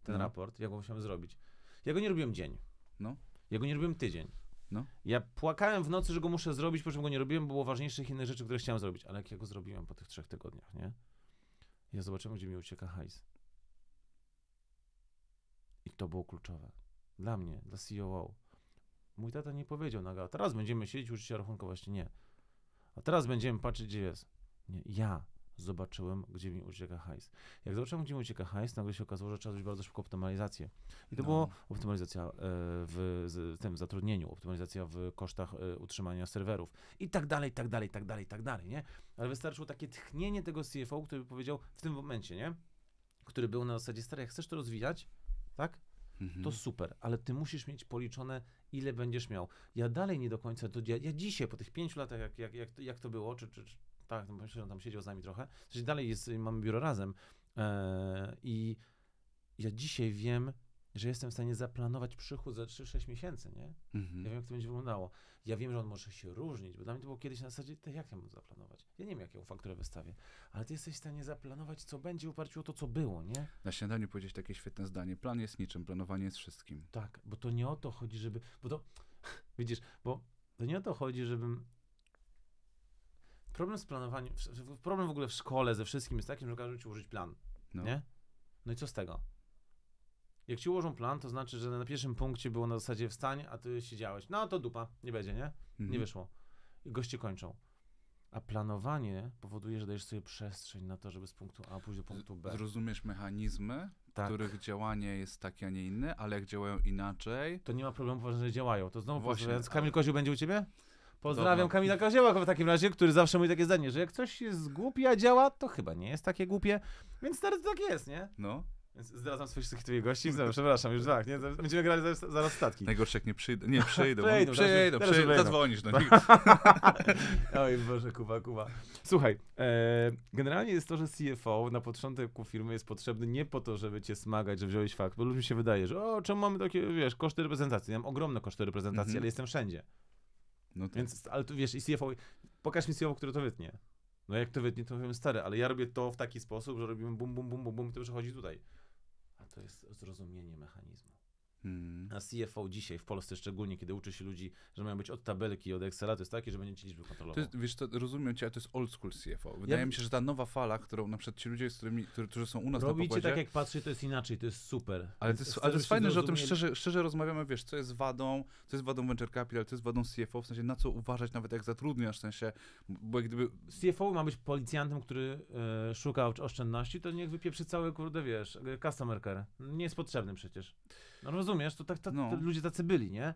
ten no. raport, jak go musiałem zrobić. Ja go nie robiłem dzień. No. Ja go nie robiłem tydzień. No. Ja płakałem w nocy, że go muszę zrobić, po czym go nie robiłem, było ważniejszych innych rzeczy, które chciałem zrobić. Ale jak ja go zrobiłem po tych trzech tygodniach, nie? Ja zobaczyłem, gdzie mi ucieka hajs. I to było kluczowe. Dla mnie, dla CEO. Mój tata nie powiedział nagle, teraz będziemy siedzieć, uczyć się rachunkowości. Nie. A teraz będziemy patrzeć, gdzie jest. Nie, ja zobaczyłem, gdzie mi ucieka hajs. Jak zobaczyłem, gdzie mi ucieka hajs, nagle się okazało, że trzeba zrobić bardzo szybko optymalizację. I to no. była optymalizacja e, w tym zatrudnieniu, optymalizacja w kosztach e, utrzymania serwerów i tak dalej, tak dalej, tak dalej, tak dalej, nie? Ale wystarczyło takie tchnienie tego CFO, który by powiedział w tym momencie, nie? Który był na zasadzie, stary, jak chcesz to rozwijać, tak? to mhm. super, ale ty musisz mieć policzone, ile będziesz miał. Ja dalej nie do końca, to ja, ja dzisiaj po tych pięciu latach, jak, jak, jak, jak to było, czy, czy, tak, no myślę, że on tam siedział z nami trochę. Znaczy dalej jest, mamy biuro razem e, i ja dzisiaj wiem, że jestem w stanie zaplanować przychód za 3-6 miesięcy, nie? Mhm. Ja wiem, jak to będzie wyglądało. Ja wiem, że on może się różnić, bo dla mnie to było kiedyś na zasadzie, to tak, jak ja mam zaplanować? Ja nie wiem, jaką fakturę wystawię, ale ty jesteś w stanie zaplanować, co będzie w oparciu o to, co było, nie? Na śniadaniu powiedzieć takie świetne zdanie, plan jest niczym, planowanie jest wszystkim. Tak, bo to nie o to chodzi, żeby, bo to, widzisz, bo to nie o to chodzi, żebym problem z planowaniem, problem w ogóle w szkole ze wszystkim jest takim, że każą ci ułożyć plan, no. nie? No i co z tego? Jak ci ułożą plan, to znaczy, że na pierwszym punkcie było na zasadzie wstań, a ty siedziałeś. No to dupa, nie będzie, nie? Mhm. Nie wyszło. I goście kończą. A planowanie powoduje, że dajesz sobie przestrzeń na to, żeby z punktu A pójść do punktu B. Zrozumiesz mechanizmy, tak. których działanie jest takie, a nie inne, ale jak działają inaczej... To nie ma problemu, poważnie, że działają. To znowu Właśnie, pozdrawiając. Kamil ale... Koziu będzie u ciebie? Pozdrawiam Dobra. Kamila Koziołaka w takim razie, który zawsze mówi takie zdanie, że jak coś jest głupie, a działa, to chyba nie jest takie głupie. Więc teraz tak jest, nie? No. Więc zdradzam swoich wszystkich twoich gości. No, przepraszam, już tak, nie? Będziemy grali zaraz, statki. Najgorsze jak nie przyjdę. Nie, przyjdę, bo... przyjdą, teraz, przyjdą. Teraz zadzwonisz do no nich. Oj Boże, Kuba, Kuba. Słuchaj, e, generalnie jest to, że CFO na początku firmy jest potrzebny nie po to, żeby cię smagać, że wziąłeś fakt, bo ludziom się wydaje, że o, czemu mamy takie, wiesz, koszty reprezentacji. Ja mam ogromne koszty reprezentacji, mhm. ale jestem wszędzie. No tak. Więc, ale tu wiesz, i CFO, pokaż mi CFO, które to wytnie. No jak to wytnie, to mówimy, stary, ale ja robię to w taki sposób, że robimy bum, bum, bum, bum, bum i to przechodzi tutaj. A to jest zrozumienie mechanizmu. Hmm. A CFO dzisiaj w Polsce szczególnie, kiedy uczy się ludzi, że mają być od tabelki i od Excela, to jest takie, że będziecie liczby kontrolować. wiesz, to, rozumiem cię, ale to jest old school CFO. Wydaje ja... mi się, że ta nowa fala, którą na przykład ci ludzie, z którymi, którzy, którzy są u nas Robicie na pokładzie... tak, jak patrzy, to jest inaczej, to jest super. Ale to jest, ale to jest fajne, że o tym szczerze, szczerze rozmawiamy, wiesz, co jest wadą, co jest wadą Venture Capital, co jest wadą CFO, w sensie na co uważać nawet jak zatrudniasz, w sensie, bo jak gdyby... CFO ma być policjantem, który e, szuka oszczędności, to niech wypieprzy cały, kurde, wiesz, customer care. Nie jest potrzebny przecież. No rozumiesz, to tak ta, no. ludzie tacy byli, nie?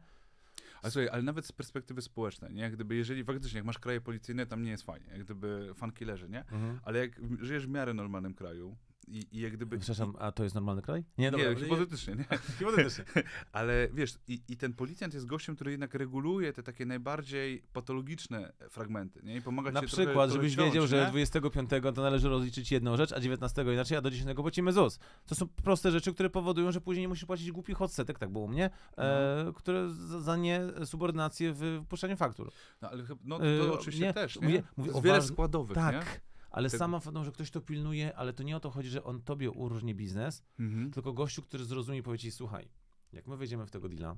Ale słuchaj, ale nawet z perspektywy społecznej, nie? Jak gdyby, jeżeli faktycznie, jak masz kraje policyjne, tam nie jest fajnie, jak gdyby leży, nie? Mhm. Ale jak żyjesz w miarę normalnym kraju, i, i jak gdyby... Przepraszam, a to jest normalny kraj? Nie, dobra, nie hipotetycznie, nie. hipotetycznie. Ale wiesz, i, i ten policjant jest gościem, który jednak reguluje te takie najbardziej patologiczne fragmenty, nie? I pomaga Na przykład, trochę, żebyś wiedział, nie? że 25 to należy rozliczyć jedną rzecz, a 19 inaczej, a do 10 płacimy ZUS. To są proste rzeczy, które powodują, że później nie musisz płacić głupich odsetek, tak było u mnie, e, no. e, które za, za nie subordynację w puszczaniu faktur. No ale chyba, no e, to oczywiście nie, też, nie? Mówię, mówię o wiele składowych, tak. nie? ale Ty... sama fakt, że ktoś to pilnuje, ale to nie o to chodzi, że on tobie urżnie biznes, mhm. tylko gościu, który zrozumie i powie ci, słuchaj, jak my wejdziemy w tego deala,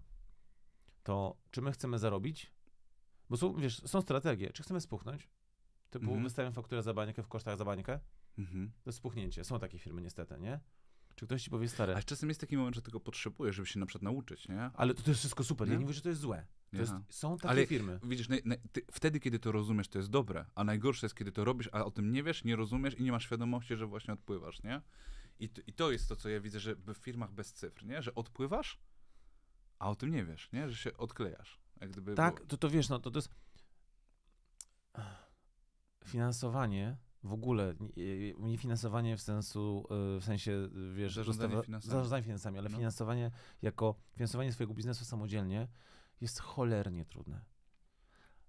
to czy my chcemy zarobić? Bo są, wiesz, są strategie. Czy chcemy spuchnąć? Typu mhm. wystawiam fakturę za bańkę w kosztach za bańkę? Mhm. To jest spuchnięcie. Są takie firmy niestety, nie? Czy ktoś ci powie stare? A czasem jest taki moment, że tego potrzebujesz, żeby się na przykład nauczyć, nie? Ale to, to jest wszystko super. Nie? Ja nie mówię, że to jest złe. Jest, są takie Ale, firmy. Widzisz, ty, wtedy, kiedy to rozumiesz, to jest dobre, a najgorsze jest, kiedy to robisz, a o tym nie wiesz, nie rozumiesz i nie masz świadomości, że właśnie odpływasz, nie? I, I to jest to, co ja widzę, że w firmach bez cyfr, nie? Że odpływasz, a o tym nie wiesz, nie? Że się odklejasz. tak, było. to, to wiesz, no to, to jest... Finansowanie w ogóle niefinansowanie e, w sensu, e, w sensie, e, wiesz, zarządzanie, ustawa, finansami. zarządzanie finansami, ale no. finansowanie jako, finansowanie swojego biznesu samodzielnie jest cholernie trudne.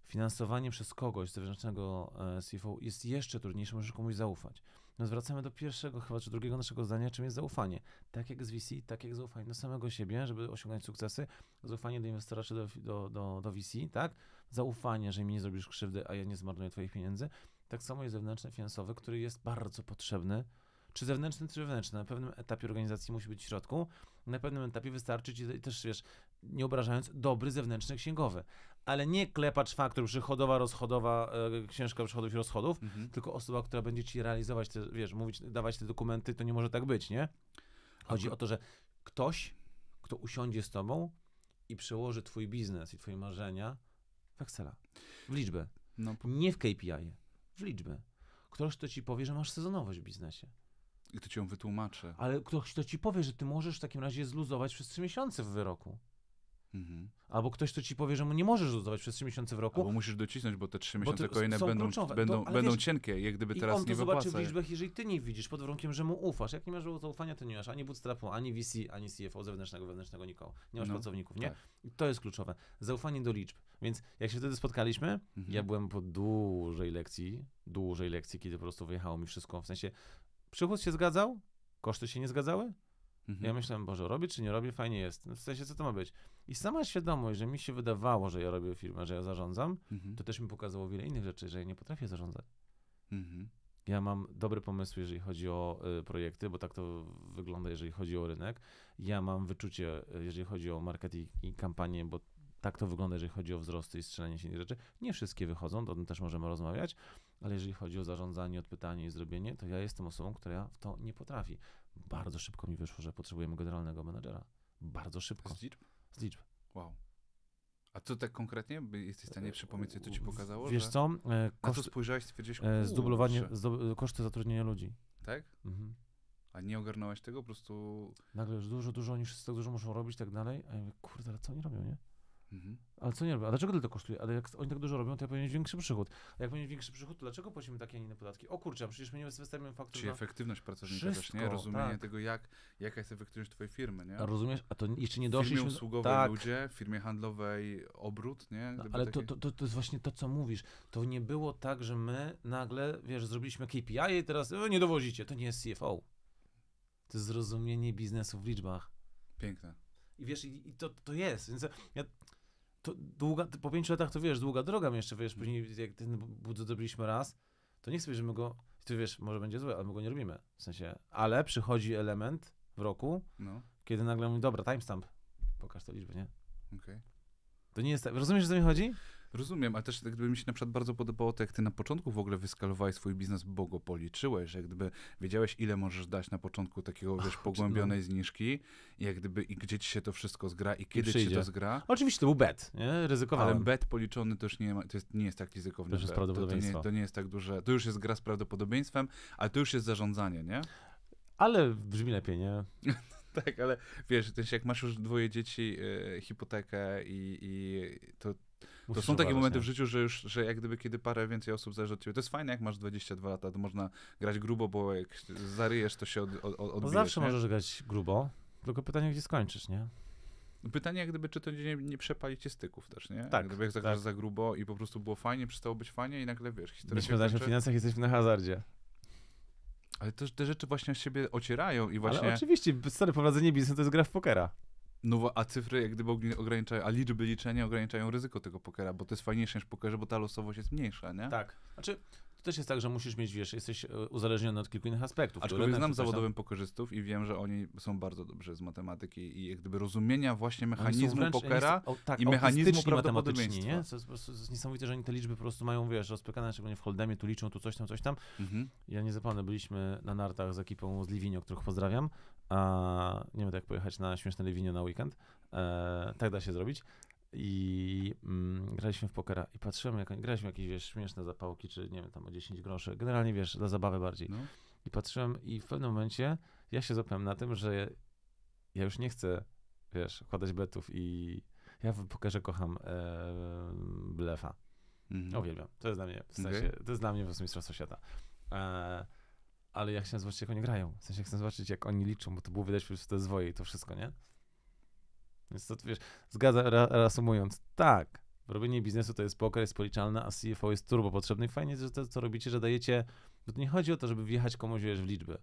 Finansowanie przez kogoś zewnętrznego CFO jest jeszcze trudniejsze, możesz komuś zaufać. No zwracamy do pierwszego chyba, czy drugiego naszego zdania, czym jest zaufanie. Tak jak z VC, tak jak zaufanie do samego siebie, żeby osiągnąć sukcesy, zaufanie do inwestora czy do, do, do, do VC, tak? Zaufanie, że mi nie zrobisz krzywdy, a ja nie zmarnuję twoich pieniędzy tak samo jest zewnętrzny finansowy, który jest bardzo potrzebny, czy zewnętrzny, czy wewnętrzny. Na pewnym etapie organizacji musi być w środku, na pewnym etapie wystarczy ci też, wiesz, nie obrażając, dobry zewnętrzny księgowy. Ale nie klepacz faktur przychodowa, rozchodowa, e, księżka przychodów i rozchodów, mhm. tylko osoba, która będzie ci realizować te, wiesz, mówić, dawać te dokumenty, to nie może tak być, nie? Chodzi okay. o to, że ktoś, kto usiądzie z tobą i przełoży twój biznes i twoje marzenia w Excela, w liczbę, no. nie w KPI w liczby. Ktoś, kto ci powie, że masz sezonowość w biznesie. I to ci ją wytłumaczy. Ale ktoś, kto ci powie, że ty możesz w takim razie zluzować przez trzy miesiące w wyroku. Mhm. Albo ktoś, kto ci powie, że mu nie możesz dozować przez 3 miesiące w roku. Albo musisz docisnąć, bo te 3 miesiące kolejne będą, będą, to, będą wiesz, cienkie, jak gdyby teraz nie wypłaca. I on to zobaczy w liczbach, jeżeli ty nie widzisz, pod warunkiem, że mu ufasz. Jak nie masz zaufania, to nie masz ani bootstrapu, ani VC, ani CFO zewnętrznego, wewnętrznego nikogo. Nie masz no, pracowników, nie? Tak. I to jest kluczowe. Zaufanie do liczb. Więc jak się wtedy spotkaliśmy, mhm. ja byłem po dużej lekcji, dużej lekcji, kiedy po prostu wyjechało mi wszystko, w sensie przychód się zgadzał, koszty się nie zgadzały, Mhm. Ja myślałem, Boże, robię czy nie robię, fajnie jest. No w sensie, co to ma być? I sama świadomość, że mi się wydawało, że ja robię firmę, że ja zarządzam, mhm. to też mi pokazało wiele innych rzeczy, że ja nie potrafię zarządzać. Mhm. Ja mam dobre pomysły, jeżeli chodzi o y, projekty, bo tak to wygląda, jeżeli chodzi o rynek. Ja mam wyczucie, y, jeżeli chodzi o marketing i kampanię, bo tak to wygląda, jeżeli chodzi o wzrosty i strzelanie się rzeczy. Nie wszystkie wychodzą, o tym też możemy rozmawiać, ale jeżeli chodzi o zarządzanie, odpytanie i zrobienie, to ja jestem osobą, która w to nie potrafi bardzo szybko mi wyszło, że potrzebujemy generalnego menedżera. Bardzo szybko. Z liczb? Z liczb. Wow. A co tak konkretnie? Jesteś w stanie e, przypomnieć, co ci pokazało? Wiesz że... co? Koszt... E, na co spojrzałeś, stwierdziłeś... E, Zdublowanie, zdo... koszty zatrudnienia ludzi. Tak? Mhm. A nie ogarnąłeś tego? Po prostu... Nagle już dużo, dużo, oni wszyscy tak dużo muszą robić tak dalej. A ja mówię, kurde, ale co oni robią, nie? Mhm. Ale co nie robią? A dlaczego tyle kosztuje? Ale jak oni tak dużo robią, to ja powinien mieć większy przychód. A jak powinien mieć większy przychód, to dlaczego płacimy takie, a nie inne podatki? O kurczę, a przecież my nie wystawiamy faktur Czyli na... efektywność pracownika Wszystko, też, nie? Rozumienie tak. tego, jak, jaka jest efektywność twojej firmy, nie? A rozumiesz? A to jeszcze nie doszliśmy... W firmie usługowej tak. ludzie, w firmie handlowej obrót, nie? No, ale takie... to, to, to jest właśnie to, co mówisz. To nie było tak, że my nagle, wiesz, zrobiliśmy KPI i teraz e, nie dowozicie. To nie jest CFO. To jest zrozumienie biznesu w liczbach. Piękne. I wiesz, i, i to, to jest. Więc ja to długa, po pięciu latach to wiesz, długa droga jeszcze, wiesz, później jak ten budżet zrobiliśmy raz, to nie chcę, my go, ty wiesz, może będzie złe, ale my go nie robimy, w sensie, ale przychodzi element w roku, no. kiedy nagle mówi, dobra, timestamp, pokaż tę liczbę, nie? Okej. Okay. To nie jest tak, rozumiesz, o co mi chodzi? Rozumiem, ale też tak gdyby mi się na przykład bardzo podobało to, jak ty na początku w ogóle wyskalowałeś swój biznes, bo go policzyłeś, jak gdyby wiedziałeś, ile możesz dać na początku takiego, wiesz, no. pogłębionej no. zniżki, jak gdyby i gdzie ci się to wszystko zgra i kiedy ci się to zgra. Oczywiście to był bet, nie? Ryzykowałem. Ale bet policzony to już nie, ma, to jest, nie jest tak ryzykowny. To już jest prawdopodobieństwo. To, to, nie, to nie jest tak duże, to już jest gra z prawdopodobieństwem, ale to już jest zarządzanie, nie? Ale brzmi lepiej, nie? tak, ale wiesz, jak masz już dwoje dzieci, yy, hipotekę i, i to Musisz to są takie momenty nie? w życiu, że już, że jak gdyby kiedy parę więcej osób zależy od ciebie. To jest fajne, jak masz 22 lata, to można grać grubo, bo jak zaryjesz, to się od, od, odbijesz, Bo zawsze nie? możesz grać grubo, tylko pytanie, gdzie skończysz, nie? Pytanie, jak gdyby, czy to nie, nie przepali cię styków też, nie? Tak. Gdyby jak zagrasz tak. za grubo i po prostu było fajnie, przestało być fajnie i nagle, wiesz, historia Byliśmy się kończy... o finansach, jesteśmy na hazardzie. Ale też te rzeczy właśnie z siebie ocierają i właśnie... Ale oczywiście, stary, prowadzenie biznesu to jest gra w pokera. No, a cyfry jak gdyby ograniczają, a liczby liczenia ograniczają ryzyko tego pokera, bo to jest fajniejsze niż pokerze, bo ta losowość jest mniejsza, nie? Tak. Znaczy, to też jest tak, że musisz mieć, wiesz, jesteś e, uzależniony od kilku innych aspektów. Aczkolwiek znam zawodowym tam... pokerzystów i wiem, że oni są bardzo dobrze z matematyki i jak gdyby rozumienia właśnie mechanizmu wręcz, pokera o, tak, i mechanizmu prawdopodobieństwa. Nie? To jest po prostu jest niesamowite, że oni te liczby po prostu mają, wiesz, rozpykane, szczególnie w Holdemie, tu liczą, tu coś tam, coś tam. Mhm. Ja nie zapomnę, byliśmy na nartach z ekipą z o których pozdrawiam, a nie wiem, tak jak pojechać na śmieszne Lewinio na weekend. E, tak da się zrobić. I mm, graliśmy w pokera i patrzyłem, jak oni, graliśmy jakieś wiesz, śmieszne zapałki, czy nie wiem, tam o 10 groszy. Generalnie wiesz, dla zabawy bardziej. No. I patrzyłem, i w pewnym momencie ja się zapałem na tym, że ja, już nie chcę, wiesz, kładać betów i ja w pokerze kocham e, blefa. Mhm. Uwielbiam. To jest dla mnie, w sensie, okay. to jest dla mnie w prostu świata. E, ale ja chciałem zobaczyć, jak oni grają. W sensie chcę zobaczyć, jak oni liczą, bo to było widać to jest zwoje i to wszystko, nie? Więc to, wiesz, zgadza, ra, reasumując, tak, robienie biznesu to jest poker, jest policzalne, a CFO jest turbo potrzebny. I fajnie, że to, co robicie, że dajecie, bo to nie chodzi o to, żeby wjechać komuś, wiesz, w liczby.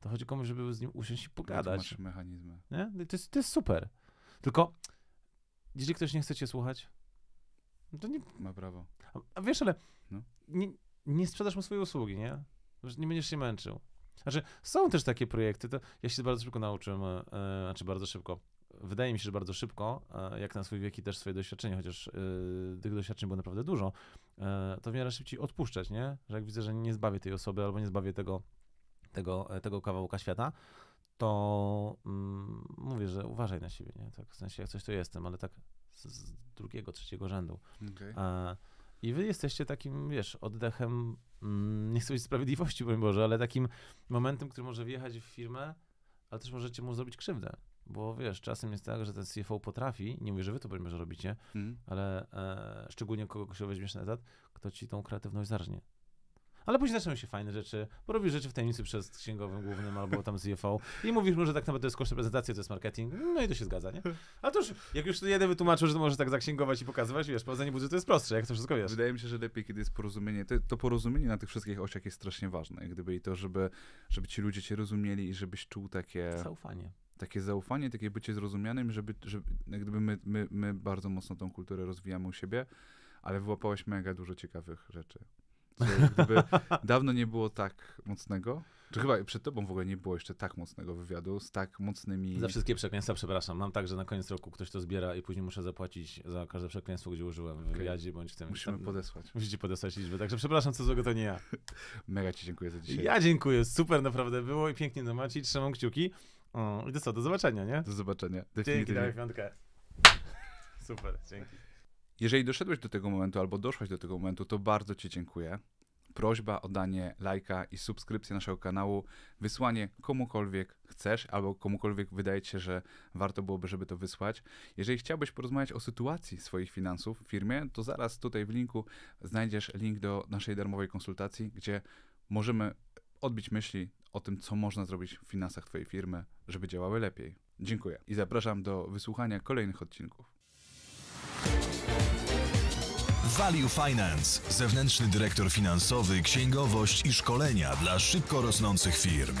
To chodzi o komuś, żeby z nim usiąść i pogadać. Masz mechanizmy. Nie? No to jest, to jest super. Tylko, jeżeli ktoś nie chce cię słuchać, no to nie... Ma prawo. A, a wiesz, ale no. nie, nie sprzedasz mu swojej usługi, nie? nie będziesz się męczył. Znaczy, są też takie projekty, to ja się bardzo szybko nauczyłem, yy, znaczy bardzo szybko, wydaje mi się, że bardzo szybko, e, jak na swój wiek i też swoje doświadczenie, chociaż yy, tych doświadczeń było naprawdę dużo, yy, to w miarę szybciej odpuszczać, nie? Że jak widzę, że nie zbawię tej osoby albo nie zbawię tego, tego, tego kawałka świata, to mm, mówię, że uważaj na siebie, nie? Tak, w sensie, jak coś to jestem, ale tak z, z drugiego, trzeciego rzędu. Okay. I wy jesteście takim, wiesz, oddechem, mm, nie chcę powiedzieć sprawiedliwości, nie Boże, ale takim momentem, który może wjechać w firmę, ale też możecie mu zrobić krzywdę. Bo wiesz, czasem jest tak, że ten CFO potrafi, nie mówię, że wy to broń że robicie, mm. ale e, szczególnie kogoś, kto weźmiesz na etat, kto ci tą kreatywność zarżnie. Ale później zaczynają się fajne rzeczy, bo robisz rzeczy w tajemnicy przez księgowym głównym albo tam z UFO i mówisz mu, że tak naprawdę to jest koszt prezentacji, to jest marketing, no i to się zgadza, nie? Ale to już, jak już jeden wytłumaczył, że to może tak zaksięgować i pokazywać, wiesz, poza budżetu to jest prostsze, jak to wszystko wiesz. Wydaje mi się, że lepiej, kiedy jest porozumienie, to, to porozumienie na tych wszystkich osiach jest strasznie ważne, jak gdyby i to, żeby, żeby ci ludzie cię rozumieli i żebyś czuł takie... Zaufanie takie zaufanie, takie bycie zrozumianym, żeby, żeby gdyby my, my, my bardzo mocno tą kulturę rozwijamy u siebie, ale wyłapałeś mega dużo ciekawych rzeczy. Gdyby dawno nie było tak mocnego, czy chyba przed tobą w ogóle nie było jeszcze tak mocnego wywiadu z tak mocnymi... Za wszystkie przekleństwa przepraszam. Mam tak, że na koniec roku ktoś to zbiera i później muszę zapłacić za każde przekleństwo, gdzie użyłem w okay. wywiadzie bądź w tym... Musimy tam, podesłać. Musicie podesłać liczbę, także przepraszam, co złego to nie ja. Mega ci dziękuję za dzisiaj. Ja dziękuję, super naprawdę było i pięknie na Maci, trzymam kciuki. O, I to co, do zobaczenia, nie? Do zobaczenia, definitywnie. Dzięki, daj piątkę. Super, dzięki. Jeżeli doszedłeś do tego momentu albo doszłaś do tego momentu, to bardzo Ci dziękuję. Prośba o danie lajka i subskrypcję naszego kanału, wysłanie komukolwiek chcesz albo komukolwiek wydaje Ci się, że warto byłoby, żeby to wysłać. Jeżeli chciałbyś porozmawiać o sytuacji swoich finansów w firmie, to zaraz tutaj w linku znajdziesz link do naszej darmowej konsultacji, gdzie możemy odbić myśli o tym, co można zrobić w finansach Twojej firmy, żeby działały lepiej. Dziękuję i zapraszam do wysłuchania kolejnych odcinków. Value Finance. Zewnętrzny dyrektor finansowy, księgowość i szkolenia dla szybko rosnących firm.